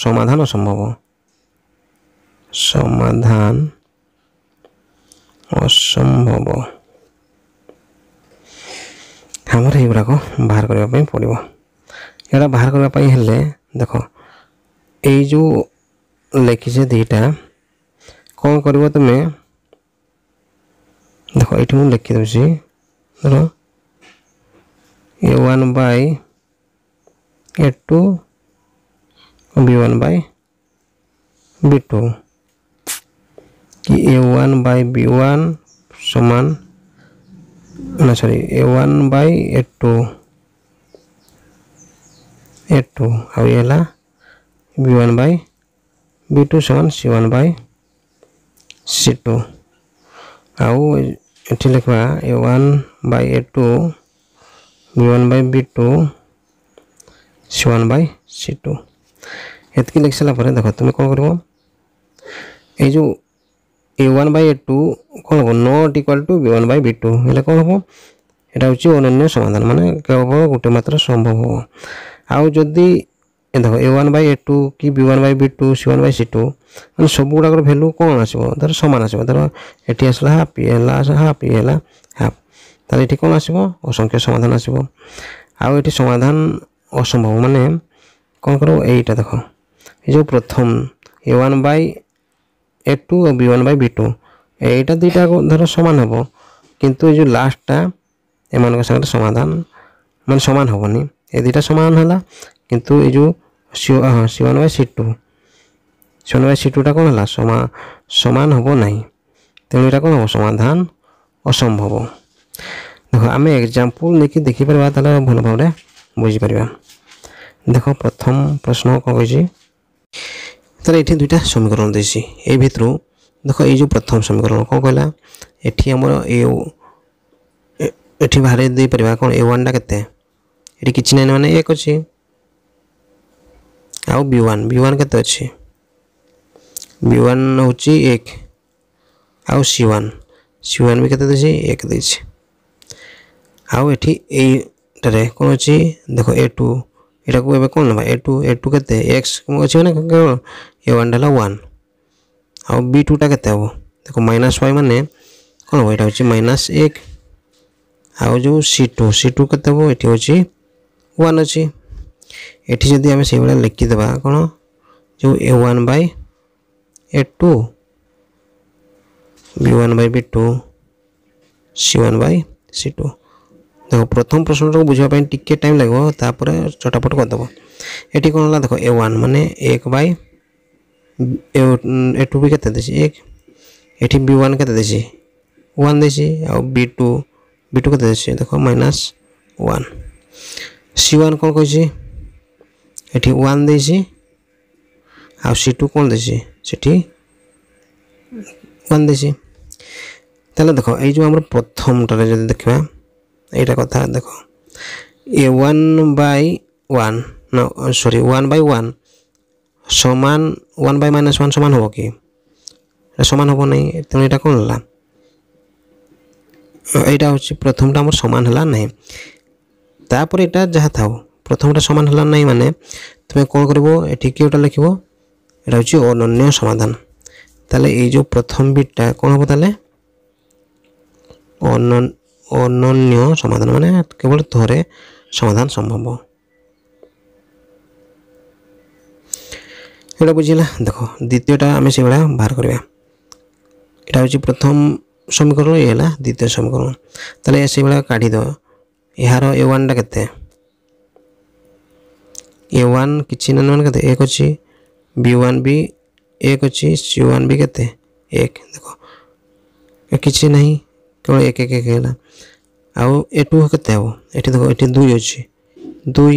ସମାଧାନ ଅସମ୍ଭବ ସମାଧାନ ଅସମ୍ଭବ ଆମର ଏଗୁଡ଼ାକ ବାହାର କରିବା ପାଇଁ ପଡ଼ିବ ଏଗୁଡ଼ା ବାହାର କରିବା ପାଇଁ ହେଲେ ଦେଖ ଏଇ ଯେଉଁ ଲେଖିଛେ ଦୁଇଟା କ'ଣ କରିବ ତୁମେ ଦେଖ ଏଇଠି ମୁଁ ଲେଖିଦେଉଛି ଧର a one by a two b one by b two कि a one by b one समान না sorry a one by a two a two ಹಾಗೆ ಎಲ್ಲ b one by b two সমান C one by C two ଆଉ ଏଠି ଲେଖିବା a one by a two b one by b two c one by c two ଏତିକି ଲେଖିସାରିଲା ପରେ ଦେଖ ତୁମେ କ'ଣ କରିବ ଏଇ ଯେଉଁ a one by a two କ'ଣ ହେବ not equal to b one by b two ହେଲେ କ'ଣ ହେବ এটা হচ্ছে অনন্য সমাধান মানে কেবল গোটে মাত্র সম্ভব হব আউ যদি দেখো মানে a one by a two কি b one by b two c one by C two মানে সবুগুড়াকর ভ্যালু কোণ আসব ধর সমান আসব ধর এটি আসলা হাফ ইয়ে হল হাফ ইয়ে হল হাফ তাহলে এটি কোণ আসব অসংখ্য সমাধান আসব আউ এটি সমাধান অসম্ভব মানে কোণ করব এইটা দেখো এই যে প্রথম a one by a two ও b one by b two এইটা দুইটা ধরো সমান হব কিন্তু এই যে লাস্টটা এମାନଙ୍କ ସାଙ୍ଗରେ ସମାଧାନ ମାନେ ସମାନ ହେବନି ଏ ଦୁଇଟା ସମାନ ହେଲା କିନ୍ତୁ ଏ ଯେଉଁ ହଁ c one by c two c one by c ଟୁଟା କ'ଣ ହେଲା ସମା ସମାନ ହେବ ନାହିଁ ତେଣୁ ଏଇଟା କ'ଣ ହେବ ସମାଧାନ ଅସମ୍ଭବ ଦେଖ ଆମେ ଏକ୍ଜାମ୍ପଲ୍ ନେଇକି ଦେଖିପାରିବା ତାହେଲେ ଭଲ ଭାବରେ ବୁଝିପାରିବା ଦେଖ ପ୍ରଥମ ପ୍ରଶ୍ନ କ'ଣ କହିଛି ତାହେଲେ ଏଠି ଦୁଇଟା ସମୀକରଣ ଦେଇଛି ଏ ଭିତରୁ ଦେଖ ଏଇ ଯେଉଁ ପ୍ରଥମ ସମୀକରଣ କ'ଣ କହିଲା ଏଠି ଆମର ଏ ଏଠି ବାହାରି ଦେଇପାରିବା କ'ଣ ଏ ୱାନ୍ଟା କେତେ ଏଠି କିଛି ନାହିଁ ମାନେ ଏକ ଅଛି ଆଉ ବି ୱାନ୍ ବି ୱାନ୍ କେତେ ଅଛି ବି ୱାନ୍ ହେଉଛି ଏକ ଆଉ c one C one b କେତେ ଦେଇଛି ଏକ ଦେଇଛି ଆଉ ଏଠି ଏଇଟାରେ କ'ଣ ଅଛି ଦେଖ ଏ ଟୁ ଏଟାକୁ ଏବେ କ'ଣ ନେବା ଏ ଟୁ ଏ ଟୁ କେତେ ଏକ୍ସ ଅଛି ମାନେ କେବଳ ଏ ୱାନ୍ଟା ହେଲା ୱାନ୍ ଆଉ ବି ଟୁଟା କେତେ ହେବ ଦେଖ ମାଇନାସ୍ ୱାଇ ମାନେ କ'ଣ ହେବ ଏଇଟା ହେଉଛି ମାଇନାସ୍ ଏକ ଆଉ ଯେଉଁ ସି ଟୁ ସି ଟୁ କେତେ ହେବ ଏଠି ହେଉଛି ୱାନ୍ ଅଛି ଏଠି ଯଦି ଆମେ ସେଇଭଳିଆ ଲେଖିଦେବା କ'ଣ ଯେଉଁ a one by a two b one by b two c one by c two ଦେଖ ପ୍ରଥମ ପ୍ରଶ୍ନଟାକୁ ବୁଝିବା ପାଇଁ ଟିକେ ଟାଇମ୍ ଲାଗିବ ତାପରେ ଚଟାପଟ କରିଦେବ ଏଠି କ'ଣ ହେଲା ଦେଖ ଏ ୱାନ୍ ମାନେ ଏକ ବାଇ ଏ ଟୁ ବି କେତେ ଦେଇଛି ଏକ ଏଠି ବି ୱାନ୍ କେତେ ଦେଇଛି ୱାନ୍ ଦେଇଛି ଆଉ ବି ଟୁ ବି ଟୁ କେତେ ଦେଇଛି ଦେଖ ମାଇନସ୍ ୱାନ୍ ସି ୱାନ୍ କ'ଣ କହିଛି ଏଠି ୱାନ୍ ଦେଇଛି ଆଉ ସି ଟୁ କ'ଣ ଦେଇଛି ସେଠି ୱାନ୍ ଦେଇଛି ତାହେଲେ ଦେଖ ଏଇ ଯେଉଁ ଆମର ପ୍ରଥମଟାରେ ଯଦି ଦେଖିବା এটা কথা দেখো এ ওয়ান বাই ওয়ান না সরি ওয়ান বাই ওয়ান সমান ওয়ান বাই মাইনাস ওয়ান সমান হবো কি সমান হবো নাই তুমি এটা করলাম এটা হচ্ছে প্রথমটা আমার সমান হলা নাই তারপরে এটা যাহা থাও প্রথমটা সমান হলা নাই মানে তুমি কোন করব এটি কি ওটা লিখব এটা হচ্ছে অনন্য সমাধান তাহলে এই যে প্রথম বিটটা কোন হবো তাহলে অনন্য ଅନନ୍ୟ ସମାଧାନ ମାନେ କେବଳ ଥରେ ସମାଧାନ ସମ୍ଭବ ଏଇଟା ବୁଝିଲା ଦେଖ ଦ୍ୱିତୀୟଟା ଆମେ ସେଇଭଳିଆ ବାହାର କରିବା ଏଇଟା ହେଉଛି ପ୍ରଥମ ସମୀକରଣ ଇଏ ହେଲା ଦ୍ୱିତୀୟ ସମୀକରଣ ତାହେଲେ ସେଇଭଳିଆ କାଢ଼ିଦେବ ଏହାର ଏ ୱାନ୍ଟା କେତେ ଏ ୱାନ୍ କିଛି ନାଇଁ ମାନେ କେତେ ଏକ ଅଛି ବି ୱାନ୍ ବି ଏକ ଅଛି ସି ୱାନ୍ ବି କେତେ ଏକ ଦେଖ କିଛି ନାହିଁ କେବଳ ଏକ ଏକ ହେଲା ଆଉ ଏ ଟୁ କେତେ ହେବ ଏଠି ଦେଖ ଏଠି ଦୁଇ ଅଛି ଦୁଇ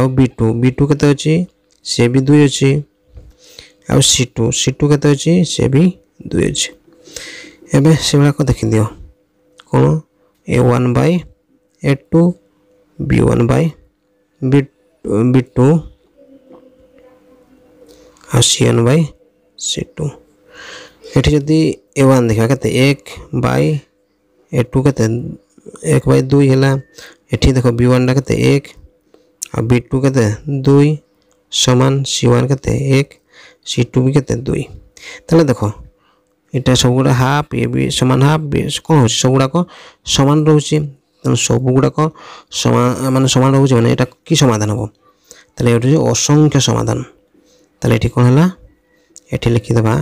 ଆଉ ବି ଟୁ ବି ଟୁ କେତେ ଅଛି ସେ ବି ଦୁଇ ଅଛି ଆଉ ସି ଟୁ ସି ଟୁ କେତେ ଅଛି ସେ ବି ଦୁଇ ଅଛି ଏବେ ସେଗୁଡ଼ାକ ଦେଖିଦିଅ କ'ଣ a one by a two b one by b b two ଆଉ c one by c two ଏଠି ଯଦି ଏ ୱାନ୍ ଦେଖିବା କେତେ ଏକ ବାଇ टू कहते एक बाई दुई है ये देखो बी वन कहते एक और बी टू कहते दुई समान सी वन कहते एक सी टू भी कहते दुई তাহলে দেখো এটা সবগুড়া হাফ এ বি সমান হাফ କ'ଣ ହେଉଛି ସବୁଗୁଡ଼ାକ ସମାନ ରହୁଛି ତେଣୁ ସବୁଗୁଡ଼ାକ ମାନେ ସମାନ ରହୁଛି ମାନେ এটা কি সমাধান ହେବ তাহলে এটা ହେଉଛି অসংখ্য সমাধান তাহলে এটি କ'ଣ ହେଲା এটি লিখিଦେବା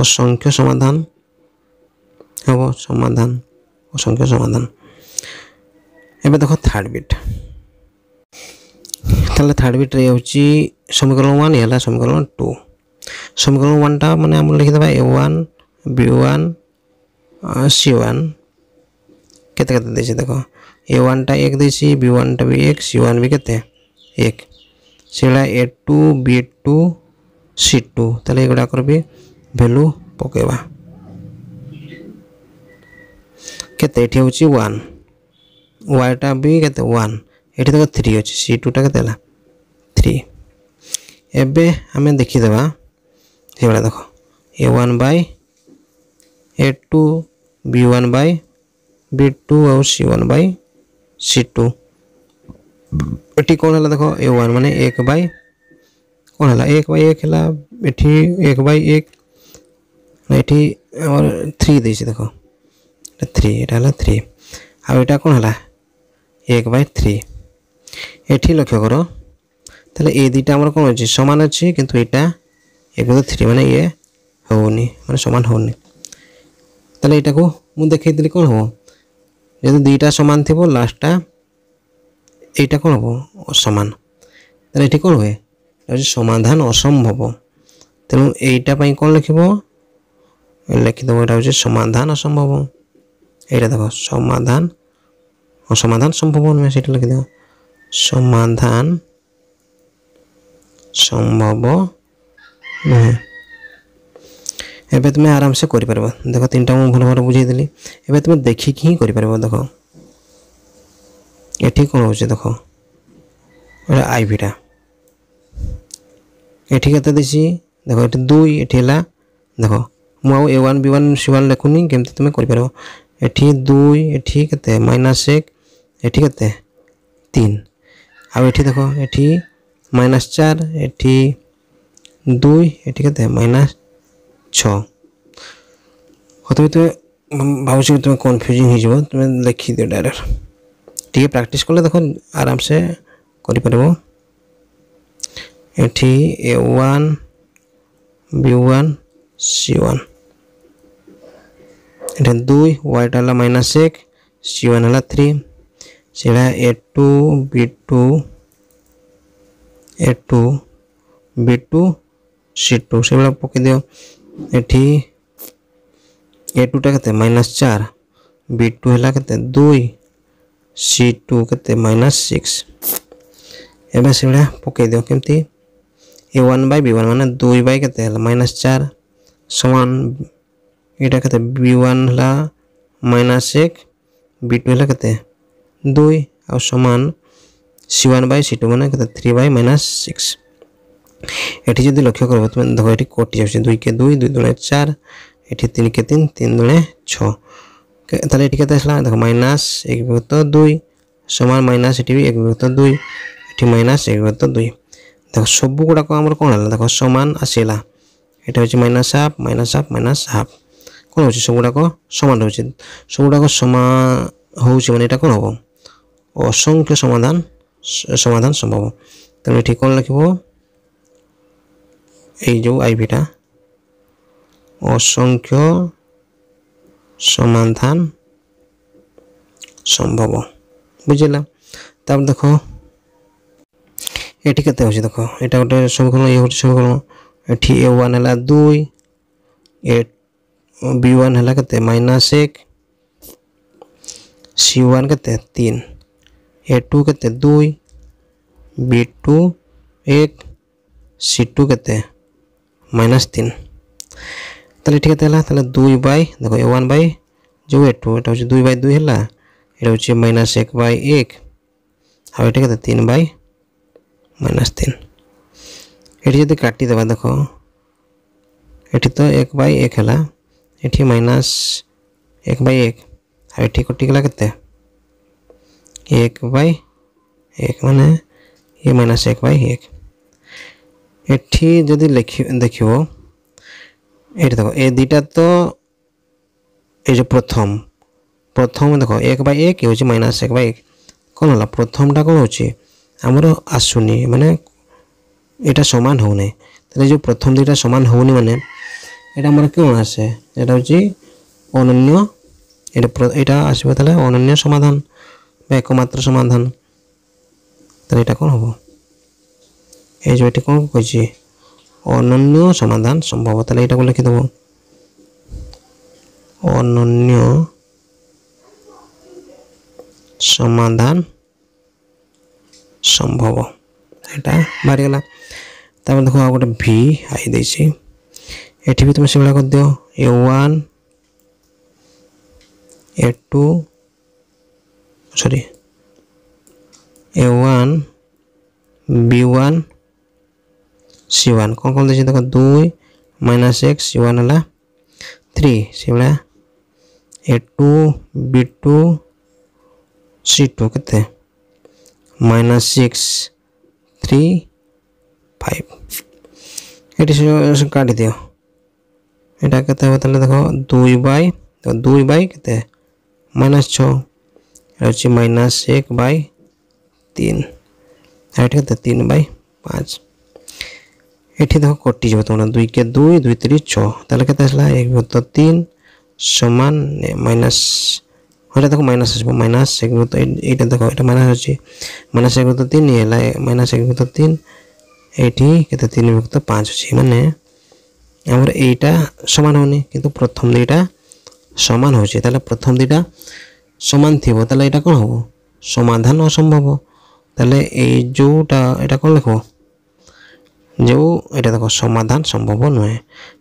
অসংখ্য সমাধান হব সমাধান অসংখ্য সমাধান এবার দেখো থার্ড বিট তাহলে থার্ড বিটরে হচ্ছে সমীকরণ ওয়ান হল সমীকরণ টু সমীকরণ ওয়ানটা মানে আমরা লিখিদেবা A one B one C one কেতে কেতে দিয়েছি দেখো ए वन टा एक देसी बी वन टा भी एक सी वन भी कहते एक सेड़ा A two B two C two तेल ये गुड़ाकर भी भैल्यू पकेवा কেতে এটি হচ্ছে ওয়ান ওয়াইটা বি কেতে ওয়ান এটি দেখ থ্রি অছি সি টুটা কেতে হল থ্রি এবে আমি দেখিদেবা সেইভাবে দেখ A one by A two B one by B two आउ C one by C to ये कौन है देख ए वन मान एक बै कौन है एक बै एक है एक बै एक ये थ्री देख থ্রি এটা হলো থ্রি ଆଉ ଏଇଟା କ'ଣ ହେଲା ଏକ ବାଇ ଥ୍ରୀ ଏଠି ଲକ୍ଷ୍ୟ କର ତାହେଲେ ଏ ଦୁଇଟା ଆମର କ'ଣ ଅଛି ସମାନ ଅଛି କିନ୍ତୁ ଏଇଟା ଏକ ଦୁଇ ଥ୍ରୀ ମାନେ ଇଏ ହେଉନି ମାନେ ସମାନ ହେଉନି ତାହେଲେ ଏଇଟାକୁ ମୁଁ ଦେଖେଇଥିଲି କ'ଣ ହେବ ଯଦି ଦୁଇଟା ସମାନ ଥିବ ଲାଷ୍ଟଟା ଏଇଟା କ'ଣ ହେବ ଅସମାନ ତାହେଲେ ଏଠି କ'ଣ ହୁଏ ହେଉଛି ସମାଧାନ ଅସମ୍ଭବ ତେଣୁ ଏଇଟା ପାଇଁ କ'ଣ ଲେଖିବ ଲେଖିଦେବ ଏଇଟା ହେଉଛି ସମାଧାନ ଅସମ୍ଭବ এটা দেখো সমাধান ও সমাধান নয় সেটা লিখে দেখো সমাধান সম্ভব নয় এবার তুমি আরামসে করিপার দেখো তিনটা মু ভাল বুঝিয়ে দিলি এবার তুমি দেখিকি হি করিপার দেখো এটি কোন হচ্ছে দেখো এটা আইভিটা এটি কত দিছি দেখো এটি দুই এটি হল দেখো মু আউ A one B one C one লেখুনি কেমতি তুমি করিপার ଏଠି ଦୁଇ ଏଠି କେତେ ମାଇନସ୍ ଏକ ଏଠି କେତେ ତିନି ଆଉ ଏଠି ଦେଖ ଏଠି ମାଇନସ୍ ଚାରି ଏଠି ଦୁଇ ଏଠି କେତେ ମାଇନସ୍ ଛଅ ହଉ ତୁମେ ତୁମେ ଭାବୁଛି ତୁମେ କନଫ୍ୟୁଜିଂ ହେଇଯିବ ତୁମେ ଲେଖିଦିଅ ଡାଇରେକ୍ଟ ଟିକେ ପ୍ରାକ୍ଟିସ୍ କଲେ ଦେଖ ଆରାମସେ କରିପାରିବ ଏଠି A one B one C one એટલે 2 y ડાલા - 1 c1 ડાલા 3 c1 a2 b2 a2 b2 c2 સબ પોકી દેઓ એઠી a2 કાતે - 4 b2 હેલા કાતે 2 c2 કાતે - 6 એમે સબ પોકી દેઓ કેમ કે a1 / b1 माने 2 / કાતે - 4 = এটা কত বি ওয়ান হলা মাইনাস এক বি টু হলা কত দুই আর সমান C one by C two মানে কত থ্রি বাই মাইনাস সিক্স এটি যদি লক্ষ্য করব তুমি দেখো এটি কটি যাচ্ছে কে দুই দুই দুণে চার এটি তিন কে তিন তিন দুণে ছ তাহলে এটি কত আসলাম দেখো মাইনাস এক বিভক্ত দুই সমান মাইনাস এটি এক বিভক্ত দুই এটি মাইনাস এক বিভক্ত দুই দেখো সবুগুড়াক আমার কোণ হল দেখো সমান আসিলা এটা হচ্ছে minus half minus half minus half କ'ଣ ହେଉଛି ସବୁଗୁଡ଼ାକ ସମାନ ରହୁଛି ସବୁଗୁଡ଼ାକ ସମା ହେଉଛି ମାନେ ଏଇଟା କ'ଣ ହେବ অসংখ্য সমাধান সমাধান সম্ভব তাহলে ঠিক করে লিখব এই যে আইভিটা অসংখ্য সমাধান সম্ভব বুঝলা তারপর দেখো এটি কেতে হচ্ছে দেখো এটা গোটে সমীকরণ ইয়ে হচ্ছে সমীকরণ এটি এ ওয়ান হল দুই এ बी वन हला कहते हैं माइनस एक सी वन कहते हैं तीन ए टू कहते हैं दुई बी टू एक सी टू कहते हैं माइनस तीन তাহলে ঠিক আছে তাহলে দুই বাই দেখো এ ওয়ান বাই যে এ টু এটা হচ্ছে দুই বাই দুই হল এটা হচ্ছে মাইনাস এক বাই এক আর এটা কত তিন বাই মাইনাস তিন এটি যদি কাটি দেবা দেখো এটি তো এক বাই এক হলা এটি माइनस एक बाई एक और एटी को टिकला कितने एक बाई एक मैंने ये माइनस एक बाई एक এটি যদি লেখি দেখিব এটি দেখো এই দুইটা তো এই যে প্রথম প্রথম দেখো এক বাই এক হচ্ছে মাইনাস এক বাই এক কোন হল প্রথমটা কোণ হচ্ছে আমার আসুনি মানে এটা সমান হও নাই তাহলে যে প্রথম দুইটা সমান হওনি মানে এটা ଆମର କେଉଁ ଆସେ ଏଇଟା ହେଉଛି ଅନନ୍ୟ ଏଇଟା ଏଇଟା ଆସିବ ତାହେଲେ ଅନନ୍ୟ ସମାଧାନ ବା ଏକମାତ୍ର ସମାଧାନ ତାହେଲେ ଏଇଟା କ'ଣ ହେବ এই যে এটি କ'ଣ କହିଛି ଅନନ୍ୟ ସମାଧାନ ସମ୍ଭବ ତାହେଲେ ଏଇଟାକୁ ଲେଖିଦେବ ଅନନ୍ୟ ସମାଧାନ সম্ভব এটা বাহারিগলা তারপর দেখো আর গোটে ভি আই দিয়েছি ଏଠି ବି ତୁମେ ସେଗୁଡ଼ା କରିଦିଅ A one A two sorry A one B one C one କ'ଣ କ'ଣ ଦେଇଛି ଦେଖ ଦୁଇ ମାଇନସ୍ ଏକ୍ସ ସି ୱାନ୍ ହେଲା ଥ୍ରୀ ସେଭଳିଆ A two B two C two କେତେ ମାଇନସ୍ ସିକ୍ସ ଥ୍ରୀ ଫାଇଭ ଏଠି କାଟିଦିଅ এটা কেতে হবে তাহলে দেখো দুই বাই দুই বাই কেতে মাইনাস ছ এটা হচ্ছে মাইনাস এক বাই তিন আর এটা কেতে তিন বাই পাঁচ এটি দেখো কটি যাবে তোমরা কে দুই দুই তিরিশ ছ তাহলে কেতে আসলা এক ভত্তর তিন সমান মাইনাস ওটা দেখো মাইনাস আসবো মাইনাস এক ভত্তর এইটা দেখো এটা মাইনাস হচ্ছে মাইনাস এক ভত্তর তিন এলাই মাইনাস এক ভত্তর তিন এইটি কেতে তিন ভক্ত পাঁচ হচ্ছে মানে ଆମର ଏଇଟା ସମାନ ହେଉନି କିନ୍ତୁ ପ୍ରଥମ ଦୁଇଟା ସମାନ ହେଉଛି ତାହେଲେ ପ୍ରଥମ ଦୁଇଟା ସମାନ ଥିବ ତାହେଲେ ଏଇଟା କ'ଣ ହେବ ସମାଧାନ ଅସମ୍ଭବ ତାହେଲେ ଏଇ ଯେଉଁଟା ଏଇଟା କ'ଣ ଲେଖିବ ଯେଉଁ ଏଇଟା ଦେଖ ସମାଧାନ ସମ୍ଭବ ନୁହେଁ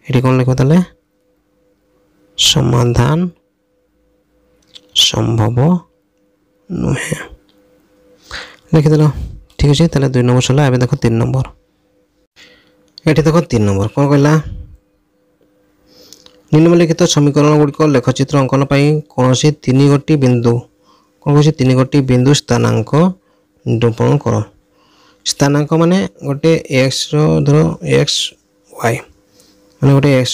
ଏଠି କ'ଣ ଲେଖିବ ତାହେଲେ ସମାଧାନ ସମ୍ଭବ ନୁହେଁ ଲେଖିଦେଲ ଠିକ୍ ଅଛି ତାହେଲେ ଦୁଇ ନମ୍ବର ସରିଲା ଏବେ ଦେଖ ତିନି ନମ୍ବର ଏଠି ଦେଖ ତିନି ନମ୍ବର କ'ଣ କହିଲା নিম্নলিখিত সমীকরণ সমীকরণগুলিক লেখচিত্র অঙ্কন পাই কৌশি তিন গোটি বিন্দু কৌশি তিন গোটি বিন্দু স্থানাঙ্ক নিরূপণ কর স্থানাঙ্ক মানে গোটে এক্স ধর এক্স ওয়াই মানে গোটে এক্স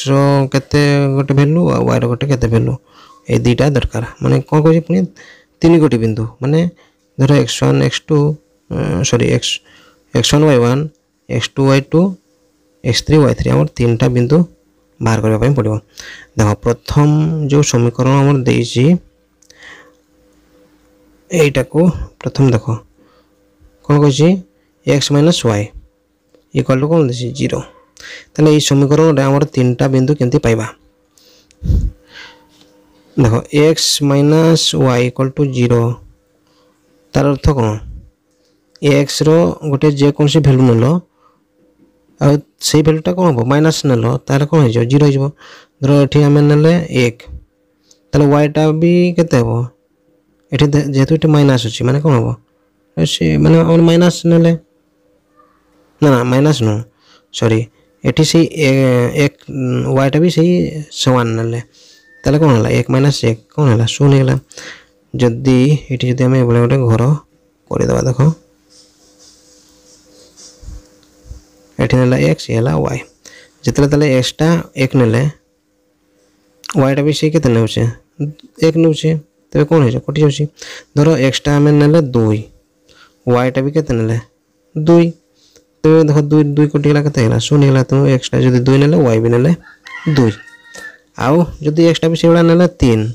রেতে গোটে ভ্যালু ওয়াই রোটে গোটে কেতে ভ্যালু এই দুইটা দরকার মানে কম কৌছি পুনি তিন গোটি বিন্দু মানে ধর X one X two sorry X X one Y one X two Y two X three Y three আমার তিনটা বিন্দু ବାହାର କରିବା ପାଇଁ ପଡ଼ିବ ଦେଖ ପ୍ରଥମ ଯେଉଁ ସମୀକରଣ ଆମର ଦେଇଛି ଏଇଟାକୁ ପ୍ରଥମ ଦେଖ କ'ଣ କହିଛି X minus Y equal to କ'ଣ ଦେଇଛି ଜିରୋ ତାହେଲେ ଏଇ ସମୀକରଣରେ ଆମର ତିନିଟା ବିନ୍ଦୁ କେମିତି ପାଇବା ଦେଖ X minus Y equal to zero ତାର ଅର୍ଥ କ'ଣ ଏକ୍ସର ଗୋଟେ ଯେକୌଣସି ଭ୍ୟାଲ୍ୟୁ ନେଲ ଆଉ ସେଇ ଭ୍ୟାଲୁଟା କ'ଣ ହେବ ମାଇନସ୍ ନେଲ ତାହେଲେ କ'ଣ ହେଇଯିବ ଜିରୋ ହେଇଯିବ ଧର ଏଠି ଆମେ ନେଲେ ଏକ ତାହେଲେ ୱାଇଟା ବି କେତେ ହେବ ଏଠି ଯେହେତୁ ଏଠି ମାଇନସ୍ ଅଛି ମାନେ କ'ଣ ହେବ ସେ ମାନେ ଆମର ମାଇନସ୍ ନେଲେ ନା ନା ମାଇନସ୍ ନୁହଁ ସରି ଏଠି ସେଇ ଏକ ୱାଇଟା ବି ସେଇ ସମାନ ନେଲେ ତାହେଲେ କ'ଣ ହେଲା ଏକ ମାଇନସ୍ ଏକ କ'ଣ ହେଲା ଶୂନ ହେଇଗଲା ଯଦି ଏଠି ଯଦି ଆମେ ଏଭଳିଆ ଗୋଟେ ଘର କରିଦେବା ଦେଖ ଏଠି ନେଲା ଏକ୍ସ ଇଏ ହେଲା ୱାଇ ଯେତେବେଳେ ତାହେଲେ ଏକ୍ସଟା ଏକ ନେଲେ ୱାଇଟା ବି ସେ କେତେ ନେଉଛେ ଏକ ନେଉଛେ ତେବେ କ'ଣ ହେଇଯାଉଛି କଟିଯାଉଛି ଧର ଏକ୍ସଟା ଆମେ ନେଲେ ଦୁଇ ୱାଇଟା ବି କେତେ ନେଲେ ଦୁଇ ତେବେ ଦେଖ ଦୁଇ ଦୁଇ କଟିଗଲା କେତେ ହେଲା ଶୂନ ହେଇଗଲା ତେଣୁ ଏକ୍ସଟା ଯଦି ଦୁଇ ନେଲେ ୱାଇ ବି ନେଲେ ଦୁଇ ଆଉ ଯଦି ଏକ୍ସଟା ବି ସେଇଭଳିଆ ନେଲେ ତିନି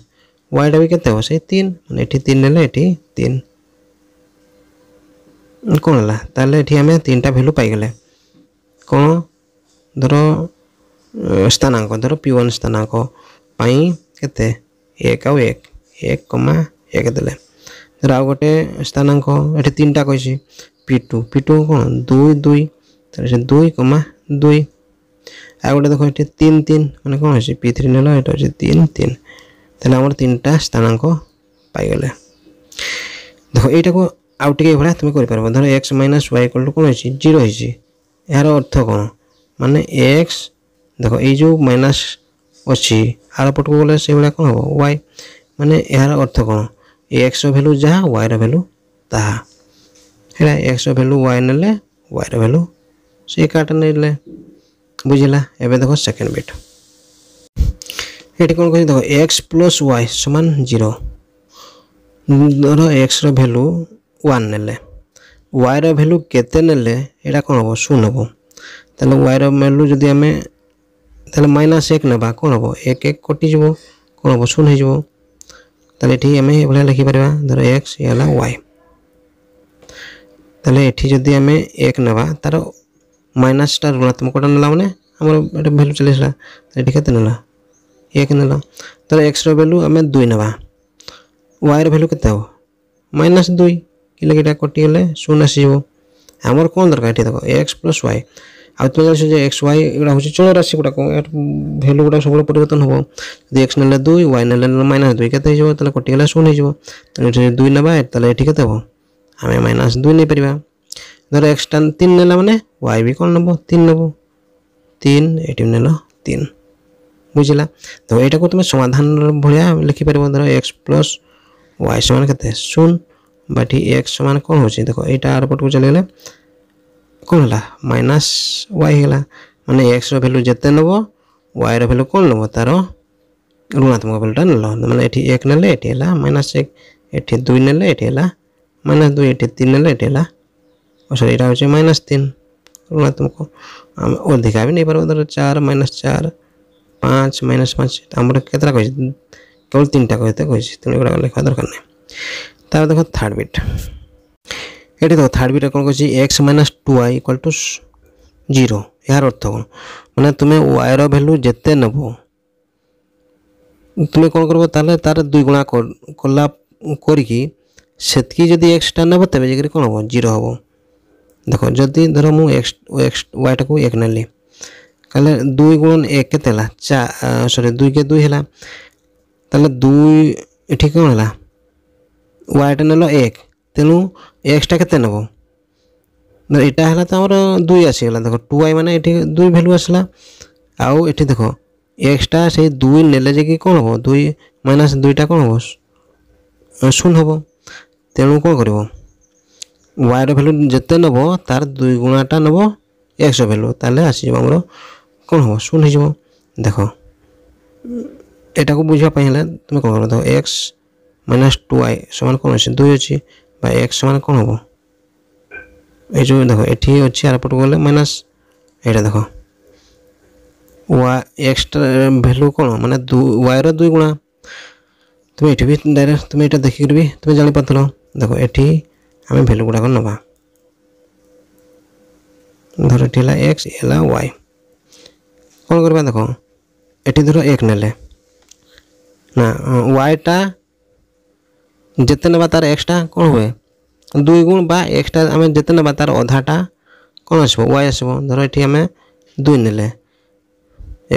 ୱାଇଟା ବି କେତେ ହେବ ସେଇ ତିନି ମାନେ ଏଠି ତିନି ନେଲେ ଏଠି ତିନି କ'ଣ ହେଲା ତାହେଲେ ଏଠି ଆମେ ତିନିଟା ଭ୍ୟାଲୁ ପାଇଗଲେ କ'ଣ ଧର ସ୍ଥାନାଙ୍କ ଧର ପି ୱାନ୍ ସ୍ଥାନାଙ୍କ ପାଇଁ କେତେ ଏକ ଆଉ ଏକ ଏକ କମା ଏକ ଦେଲେ ଧର ଆଉ ଗୋଟେ ସ୍ଥାନାଙ୍କ ଏଠି ତିନିଟା କହିଛି ପି ଟୁ ପି ଟୁ କ'ଣ ଦୁଇ ଦୁଇ ତାହେଲେ ଦୁଇ କମା ଦୁଇ ଆଉ ଗୋଟେ ଦେଖ ଏଠି ତିନି ତିନି ମାନେ କ'ଣ ଅଛି ପି ଥ୍ରୀ ନେଲା ଏଇଟା ହେଉଛି ତିନି ତିନି ତାହେଲେ ଆମର ତିନିଟା ସ୍ଥାନାଙ୍କ ପାଇଗଲେ ଦେଖ ଏଇଟାକୁ ଆଉ ଟିକେ ଏଇଭଳିଆ ତୁମେ କରିପାରିବ ଧର X minus Y equal to କ'ଣ ହେଇଛି ଜିରୋ ହେଇଛି ଏହାର ଅର୍ଥ କ'ଣ ମାନେ ଏକ୍ସ ଦେଖ ଏଇ ଯେଉଁ ମାଇନସ୍ ଅଛି ଆର ପଟକୁ ଗଲେ ସେଇଭଳିଆ କ'ଣ ହେବ ୱାଇ ମାନେ ଏହାର ଅର୍ଥ କ'ଣ ଏକ୍ସର ଭ୍ୟାଲୁ ଯାହା ୱାଇର ଭ୍ୟାଲୁ ତାହା ହେଲା ଏକ୍ସର ଭ୍ୟାଲୁ ୱାଇ ନେଲେ ୱାଇର ଭ୍ୟାଲୁ ସେ ଏକାଟା ନେଲେ ବୁଝିଲା ଏବେ ଦେଖ ସେକେଣ୍ଡ ବିଟ୍ ଏଠି କ'ଣ କହିଛି ଦେଖ ଏକ୍ସ ପ୍ଲସ୍ ୱାଇ ସମାନ ଜିରୋ ଧର ଏକ୍ସର ଭ୍ୟାଲୁ ୱାନ୍ ନେଲେ वायर भैल्यू के कौन हम शून हम तेल वायर भैल्यू जदि आम माइनास एक ना कौन हम एक एक कटिज कौन हम शून हो लिखिपर धर एक्स ये वाई तेल एटी जदि आम एक ना तार माइनासटा ऋणात्मकटा ना मैंने आम भैल्यू चले कत ना एक ना तो एक्स रैल्यू आम दुई ना वायर भैल्यू के माइनास दुई किलोक कटिगले शून आमर कौन दरकार देख एक्स प्लस वाई आउ तुम जान एक्स वाई गुड़ा हूँ चल राशि गुड़ाक भैल्यू गुड़ा सब परिवर्तन हम जो एक्स ना दुई वाई ना माइनास दुई के लिए कटिगले शून हो दुई ना तो ये देव आम माइनास दुई नहीं पार्बा धर एक्स टाइम तीन ना मैंने वाई भी कौन नब तीन नब तीन ये नेल तीन बुझला तो यहाँ को तुम समाधान भाया लिखिपर धर एक्स प्लस वाई सामान के शून्य বা টি এক্স সমান କ'ଣ ହେଉଛି ଦେଖ ଏଇଟା ଆର ପଟକୁ ଚାଲିଗଲେ କ'ଣ ହେଲା ମାଇନସ୍ ୱାଇ ହେଇଗଲା ମାନେ ଏକ୍ସର ଭ୍ୟାଲୁ ଯେତେ ନେବ ୱାଇର ଭ୍ୟାଲୁ କ'ଣ ନେବ ତା'ର ଋଣାତ୍ମକ ଭ୍ୟାଲୁଟା ନେଲ ମାନେ ଏଠି ଏକ ନେଲେ ଏଠି ହେଲା ମାଇନସ୍ ଏକ ଏଠି ଦୁଇ ନେଲେ ଏଠି ହେଲା ମାଇନସ୍ ଦୁଇ ଏଠି ତିନି ନେଲେ ଏଠି ହେଲା ଓ ସରି ଏଇଟା ହେଉଛି ମାଇନସ୍ ତିନି ଋଣାତ୍ମକ ଆମେ ଅଧିକା ବି ନେଇପାରିବ ଧର ଚାର ମାଇନସ୍ ଚାର ପାଞ୍ଚ ମାଇନସ୍ ପାଞ୍ଚ ଆମର କେତେଟା କହିଛି କେବଳ ତିନିଟା କହିତେ କହିଛି ତେଣୁ ଏଗୁଡ଼ାକ ଲେଖିବା ଦରକାର ନାହିଁ তারপর দেখো থার্ড বিট এটি দেখো থার্ড বিটটা କ'ଣ କହୁଛି X minus two Y equal to zero ଏହାର ଅର୍ଥ କ'ଣ ମାନେ ତୁମେ ୱାଇର ଭ୍ୟାଲୁ ଯେତେ ନେବ ତୁମେ କ'ଣ କରିବ ତାହେଲେ ତାର ଦୁଇ ଗୁଣା କଲା କରିକି ସେତିକି ଯଦି ଏକ୍ସଟା ନେବ ତେବେ ଯାଇକରି କ'ଣ ହେବ ଜିରୋ ହେବ ଦେଖ ଯଦି ଧର ମୁଁ ଏକ୍ସ ଏକ୍ସ ୱାଇଟାକୁ ଏକ ନେଲି ତାହେଲେ ଦୁଇ ଗୁଣ ଏକ କେତେ ହେଲା ଚା ସରି ଦୁଇକେ ଦୁଇ ହେଲା ତାହେଲେ ଦୁଇ ଏଠି କ'ଣ ହେଲା ୱାଇଟା ନେଲ ଏକ ତେଣୁ ଏକ୍ସଟା କେତେ ନେବ ଏଇଟା ହେଲା ତ ଆମର ଦୁଇ ଆସିଗଲା ଦେଖ ଟୁ ୱାଇ ମାନେ ଏଠି ଦୁଇ ଭ୍ୟାଲ୍ୟୁ ଆସିଲା ଆଉ ଏଠି ଦେଖ ଏକ୍ସଟା ସେଇ ଦୁଇ ନେଲେ ଯାଇକି କ'ଣ ହେବ ଦୁଇ ମାଇନସ୍ ଦୁଇଟା କ'ଣ ହେବ ଶୂନ ହେବ ତେଣୁ କ'ଣ କରିବ ୱାଇର ଭ୍ୟାଲ୍ୟୁ ଯେତେ ନେବ ତା'ର ଦୁଇ ଗୁଣାଟା ନେବ ଏକ୍ସ ଭ୍ୟାଲ୍ୟୁ ତାହେଲେ ଆସିଯିବ ଆମର କ'ଣ ହେବ ଶୂନ ହେଇଯିବ ଦେଖ ଏଟାକୁ ବୁଝିବା ପାଇଁ ହେଲେ ତୁମେ କ'ଣ କରିବ ଦେଖ ଏକ୍ସ ମାଇନସ୍ ଟୁ ଆଇ ସମାନ କ'ଣ ଅଛି ଦୁଇ ଅଛି ବା ଏକ୍ସ ସମାନ କ'ଣ ହେବ ଏଇ ଯେଉଁ ଦେଖ ଏଠି ଅଛି ଆରପଟକୁ ଗଲେ ମାଇନସ୍ ଏଇଟା ଦେଖ ୱା ଏକ୍ସଟା ଭ୍ୟାଲୁ କ'ଣ ମାନେ ୱାଇର ଦୁଇ ଗୁଣା তুমি এটি ডাইরেক্ট তুমি এটা দেখিকি বি তুমি জাঁপারল দেখো এটি আমি ভ্যালু গুড়া নেবা ধর এটি হল এক্স এল ওয়াই কম করবা দেখো এটি ধর এক নেলে না ওয়াইটা ଯେତେ ନେବା ତା'ର ଏକ୍ସଟ୍ରା କ'ଣ ହୁଏ ଦୁଇ ଗୁଣ ବା ଏକ୍ସଟ୍ରା ଆମେ ଯେତେ ନେବା ତା'ର ଅଧାଟା କ'ଣ ଆସିବ ୱାଇ ଆସିବ ଧର ଏଠି ଆମେ ଦୁଇ ନେଲେ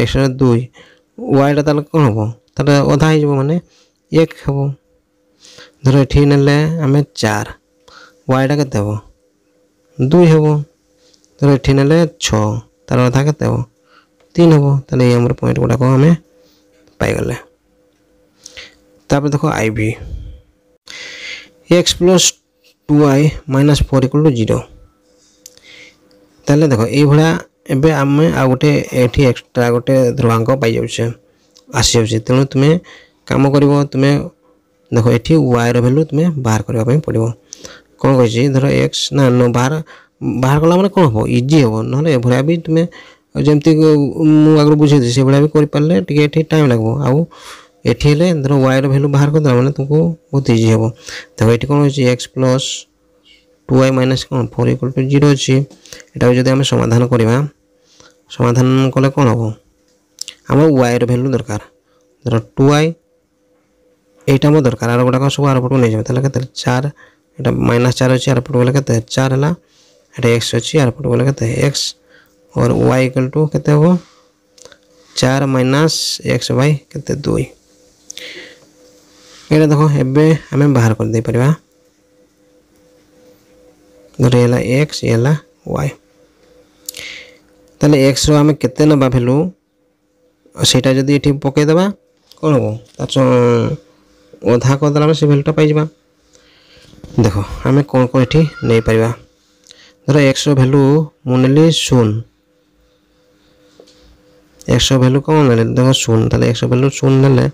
ଏକ୍ସଟ୍ରା ଦୁଇ ୱାଇଟା ତାହେଲେ କ'ଣ ହେବ ତାହେଲେ ଅଧା ହେଇଯିବ ମାନେ ଏକ ହେବ ଧର ଏଠି ନେଲେ ଆମେ ଚାର ୱାଇଟା କେତେ ହେବ ଦୁଇ ହେବ ଧର ଏଠି ନେଲେ ଛଅ ତାର ଅଧା କେତେ ହେବ ତିନି ହେବ ତାହେଲେ ଏଇ ଆମର ପଏଣ୍ଟ ଗୁଡ଼ାକ ଆମେ ପାଇଗଲେ ତାପରେ ଦେଖ ଆଇ ଭି X plus two Y minus four equal to zero देख ये आम आ गए ये एक्सट्रा गोटे ध्रुवांक पाई आसी तेणु तुम्हें कम कर तुम देख ये वायर भैल्यू तुम्हें बाहर करने पड़ो कौन कर एक्स ना न बाहर बाहर कला मैंने कौन हम इजी हम ना भाया भी तुम्हें जमी आगे बुझे से भाया भी करें टाइम लगे आ ଏଠି ହେଲେ ଧର ୱାଇର ଭ୍ୟାଲୁ ବାହାର କରିଦେଲା ମାନେ ତୁମକୁ ବହୁତ ଇଜି ହେବ ଦେଖ ଏଠି କ'ଣ ହେଉଛି X plus two Y minus କ'ଣ ଫୋର୍ ଇକ୍ୱାଲ୍ ଟୁ ଜିରୋ ଅଛି ଏଟାକୁ ଯଦି ଆମେ ସମାଧାନ କରିବା ସମାଧାନ କଲେ କ'ଣ ହେବ ଆମର ୱାଇର ଭ୍ୟାଲୁ ଦରକାର ଧର ଟୁ ୱାଇ ଏଇଟା ଆମର ଦରକାର ଆର ଗୁଡ଼ାକ ସବୁ ଆର ପଟକୁ ନେଇଯିବ ତାହେଲେ କେତେ ଚାର ଏଇଟା ମାଇନସ୍ ଚାର ଅଛି ଆର ପଟକୁ ଗଲେ କେତେ ଚାର ହେଲା ଏଇଟା ଏକ୍ସ ଅଛି ଆର ପଟକୁ ଗଲେ କେତେ ଏକ୍ସ और वाई इक्वल टू कितने हो चार माइनस एक्स वाई कितने दुई ଏଇଟା ଦେଖ ଏବେ ଆମେ ବାହାର କରିଦେଇପାରିବା ଧର ହେଲା ଏକ୍ସ ହେଲା ୱାଇ ତାହେଲେ ଏକ୍ସର ଆମେ କେତେ ନେବା ଭ୍ୟାଲୁ ସେଇଟା ଯଦି ଏଠି ପକାଇଦେବା କ'ଣ ହେବ ତା ଅଧା କରିଦେଲା ଆମେ ସେ ଭ୍ୟାଲୁଟା ପାଇଯିବା ଦେଖ ଆମେ କ'ଣ କ'ଣ ଏଠି ନେଇପାରିବା ଧର ଏକ୍ସର ଭ୍ୟାଲୁ ମୁଁ ନେଲି ଶୂନ ଏକ୍ସର ଭ୍ୟାଲୁ କ'ଣ ନେଲେ ଦେଖ ଶୂନ ତାହେଲେ ଏକ୍ସର ଭ୍ୟାଲୁ ଶୂନ ନେଲେ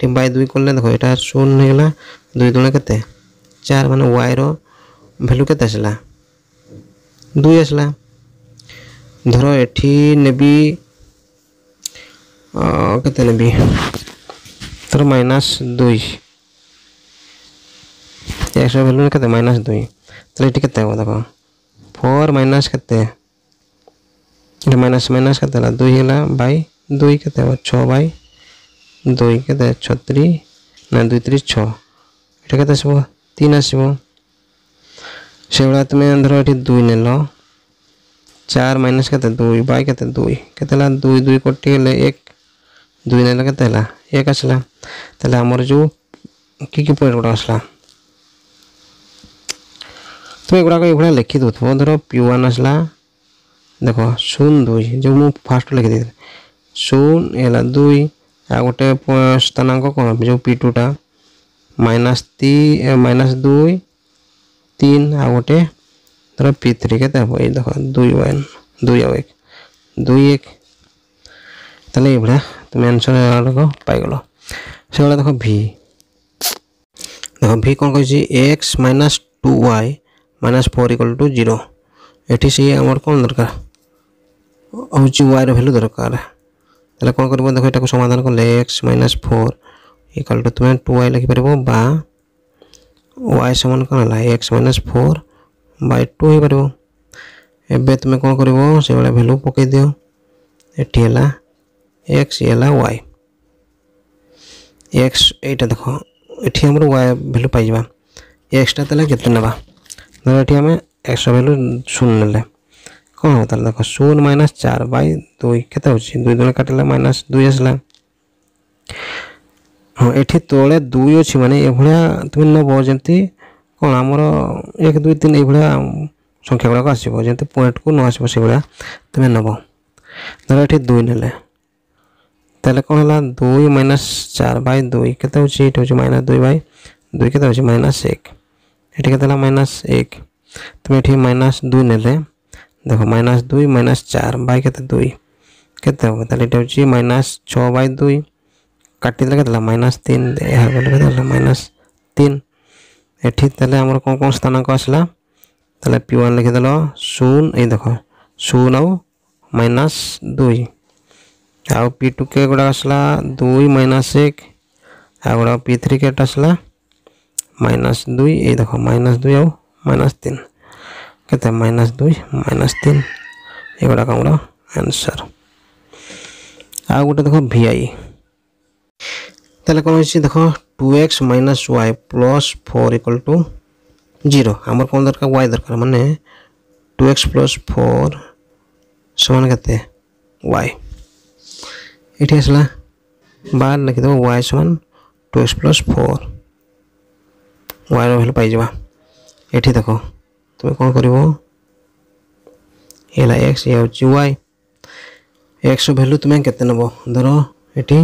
टीम बै दुई कर देख यहाँ शून्य होगा दुई दुण के चार मान वाई रैल्यू के दुई आसला धर ये नेत तर माइनास दुई एक्स सौ भैल्यू के माइनास दुई तर ये के देख फोर माइनास के माइनास माइनास के दुई है बै दुई के छः बै দুই কেতে ছত্রি না দুই ত্রিশ ছ এটা কেতে আসব তিন আসব সেগুলা তুমি ধরো এটি দুই নিল চার মাইনাস কেতে দুই বাই কেতে দুই কেতে হল দুই দুই কটি হলে এক দুই নিল কেতে হল এক আসলা তাহলে আমার যে কি কি পয়েন্ট গুড়া আসলা তুমি এগুলাকে এগুলা লিখি দেব ধরো পি ওয়ান আসলা দেখো শূন্য দুই যে মু ফার্স্ট লিখে দিয়ে শূন্য এলা দুই आ गोटे स्थानांक कौन जो पी टूटा माइनास माइनास दुई तीन आ गए धर पी थ्री के देख दुई वन दुई आ एक दुई एक तेल ये तुम आंसर देख पाइल से भाई देख भि देख भि कौन कह X minus two Y minus four equal to zero ये आम कौन दरकार हूँ वाई रैल्यू दरकार তাহলে କ'ଣ କରିବ ଦେଖ ଏଟାକୁ ସମାଧାନ କଲେ X minus four equal to ତୁମେ ଟୁ ୱାଇ ଲେଖିପାରିବ ବା ୱାଇ ସମାନ କ'ଣ ହେଲା X minus four by two ହୋଇପାରିବ ଏବେ ତୁମେ କ'ଣ କରିବ ସେଇଭଳିଆ ଭ୍ୟାଲୁ ପକାଇ ଦିଅ ଏଠି ହେଲା ଏକ୍ସ ଇଏ ହେଲା ୱାଇ ଏକ୍ସ ଏଇଟା ଦେଖ ଏଠି ଆମର ୱାଇ ଭ୍ୟାଲୁ ପାଇଯିବା ଏକ୍ସଟା ତାହେଲେ କେତେ ନେବା ଧର ଏଠି ଆମେ ଏକ୍ସଟ୍ରା ଭ୍ୟାଲୁ ଶୂନ ନେଲେ କ'ଣ ହେବ ତାହେଲେ ଦେଖ ଶୂନ ମାଇନସ୍ ଚାରି ବାଇ ଦୁଇ କେତେ ହେଉଛି ଦୁଇ ଦୁଇ କାଟିଲେ ମାଇନସ୍ ଦୁଇ ଆସିଲା ହଁ ଏଠି ତଳେ ଦୁଇ ଅଛି ମାନେ ଏଭଳିଆ ତୁମେ ନେବ ଯେମିତି କ'ଣ ଆମର ଏକ ଦୁଇ ତିନି ଏଇଭଳିଆ ସଂଖ୍ୟା ଗୁଡ଼ାକ ଆସିବ ଯେମିତି ପଏଣ୍ଟକୁ ନ ଆସିବ ସେଭଳିଆ ତୁମେ ନେବ ଧର ଏଠି ଦୁଇ ନେଲେ ତାହେଲେ କ'ଣ ହେଲା ଦୁଇ ମାଇନସ୍ ଚାରି ବାଇ ଦୁଇ କେତେ ହେଉଛି ଏଠି ହେଉଛି ମାଇନସ୍ ଦୁଇ ବାଇ ଦୁଇ କେତେ ହେଉଛି ମାଇନସ୍ ଏକ ଏଠି କେତେ ହେଲା ମାଇନସ୍ ଏକ ତୁମେ ଏଠି ମାଇନସ୍ ଦୁଇ ନେଲେ देख माइनास दुई माइनास चार बै के दुई के माइनास छ बै दुई काटे के माइनास तीन यह माइनास तीन ये आम कौन कौन स्थानाक आसला तेल पी ओन लिखीदल शून य देख शून आ माइनास दुई आउ पी टू के गुड़ा आसला दुई माइनास एक आगे पी थ्री के आसला माइनास दुई ये देख माइनास दुई आ माइनास तीन कितना माइनस दुई माइनस तीन एगुड़ा आमर आंसर आ गए देख भि आई तेल कौन देख two X minus Y plus four equal to zero आमर कौन दरकार वाई दरकार मानने टू एक्स प्लस फोर समान के वाई ये आसला बार लिखीद वाई समान two x plus four Y value ये देख তুমি କ'ଣ କରିବ ହେଲା ଏକ୍ସ ଇଏ ହେଉଛି ୱାଇ ଏକ୍ସର ଭ୍ୟାଲ୍ୟୁ ତୁମେ କେତେ ନେବ ଧର ଏଠି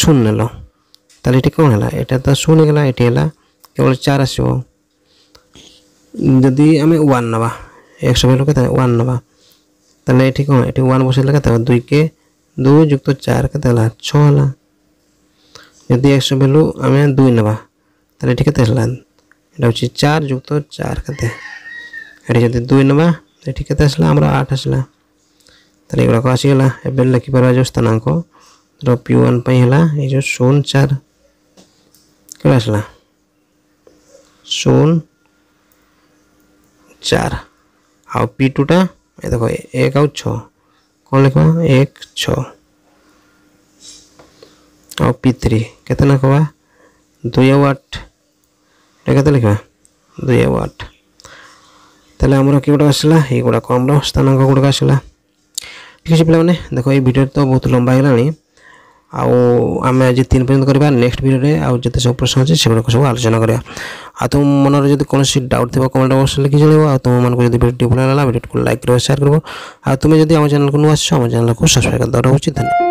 ଶୂନ ନେଲ ତାହେଲେ ଏଠି କ'ଣ ହେଲା ଏଟା ତ ଶୂନ ହେଇଗଲା ଏଠି ହେଲା କେବଳ ଚାର ଆସିବ ଯଦି ଆମେ ୱାନ୍ ନେବା ଏକ୍ସ ଭ୍ୟାଲ୍ୟୁ କେତେ ୱାନ୍ ନେବା ତାହେଲେ ଏଠି କ'ଣ ଏଠି ୱାନ୍ ବସାଇଲେ କେତେ ହେବ ଦୁଇ କେ ଦୁଇ ଯୁକ୍ତ ଚାର କେତେ ହେଲା ଛଅ ହେଲା ଯଦି ଏକ୍ସ ଭ୍ୟାଲ୍ୟୁ ଆମେ ଦୁଇ ନେବା ତାହେଲେ ଏଠି କେତେ ହେଲା हूँ चार जुक्त तो चार कते दुई नवा ठीक आसला आठ आसला तगुड़ाक तो आसीगला एवं लिखिपर जो स्थानांक तो पी ओन है जो शून चार क्या आसला शून चार आ पी टूटा देख एक आ छ कौन लिख एक छ पी थ्री के दुई आठ এটা কত লিখবা দুই ওয়াট ତାହେଲେ ଆମର କେଉଁଟା ଆସିଲା ଏଇଗୁଡ଼ାକ ଆମର ସ୍ଥାନାଙ୍କ ଗୁଡ଼ାକ ଆସିଲା ଠିକ୍ ଅଛି ପିଲାମାନେ ଦେଖ ଏଇ ଭିଡ଼ିଓଟି ତ ବହୁତ ଲମ୍ବା ହେଇଗଲାଣି ଆଉ ଆମେ ଆଜି ତିନି ପର୍ଯ୍ୟନ୍ତ କରିବା ନେକ୍ସଟ ଭିଡ଼ିଓରେ ଆଉ ଯେତେ ସବୁ ପ୍ରଶ୍ନ ଅଛି ସେଗୁଡ଼ିକ ସବୁ ଆଲୋଚନା କରିବା ଆଉ ତୁମ ମନରେ ଯଦି କୌଣସି ଡାଉଟ୍ ଥିବ କମେଣ୍ଟ ବକ୍ସରେ ଲେଖି ଜଣାଇବ ଆଉ ତୁମମାନଙ୍କୁ ଯଦି ଭିଡ଼ିଓଟି ଭଲ ଲାଗିଲା ଭିଡ଼ିଓଟିକୁ ଲାଇକ୍ କରିବ ସେୟାର କରିବ ଆଉ ତୁମେ ଯଦି ଆମ ଚ୍ୟାନେଲକୁ ନୂଆ ଆସିଛ ଆମ ଚ୍ୟାନେଲକୁ ସବସ୍କ୍ରାଇବ୍ କରିଦେବାର ହେଉଛି ଧନ୍ୟବାଦ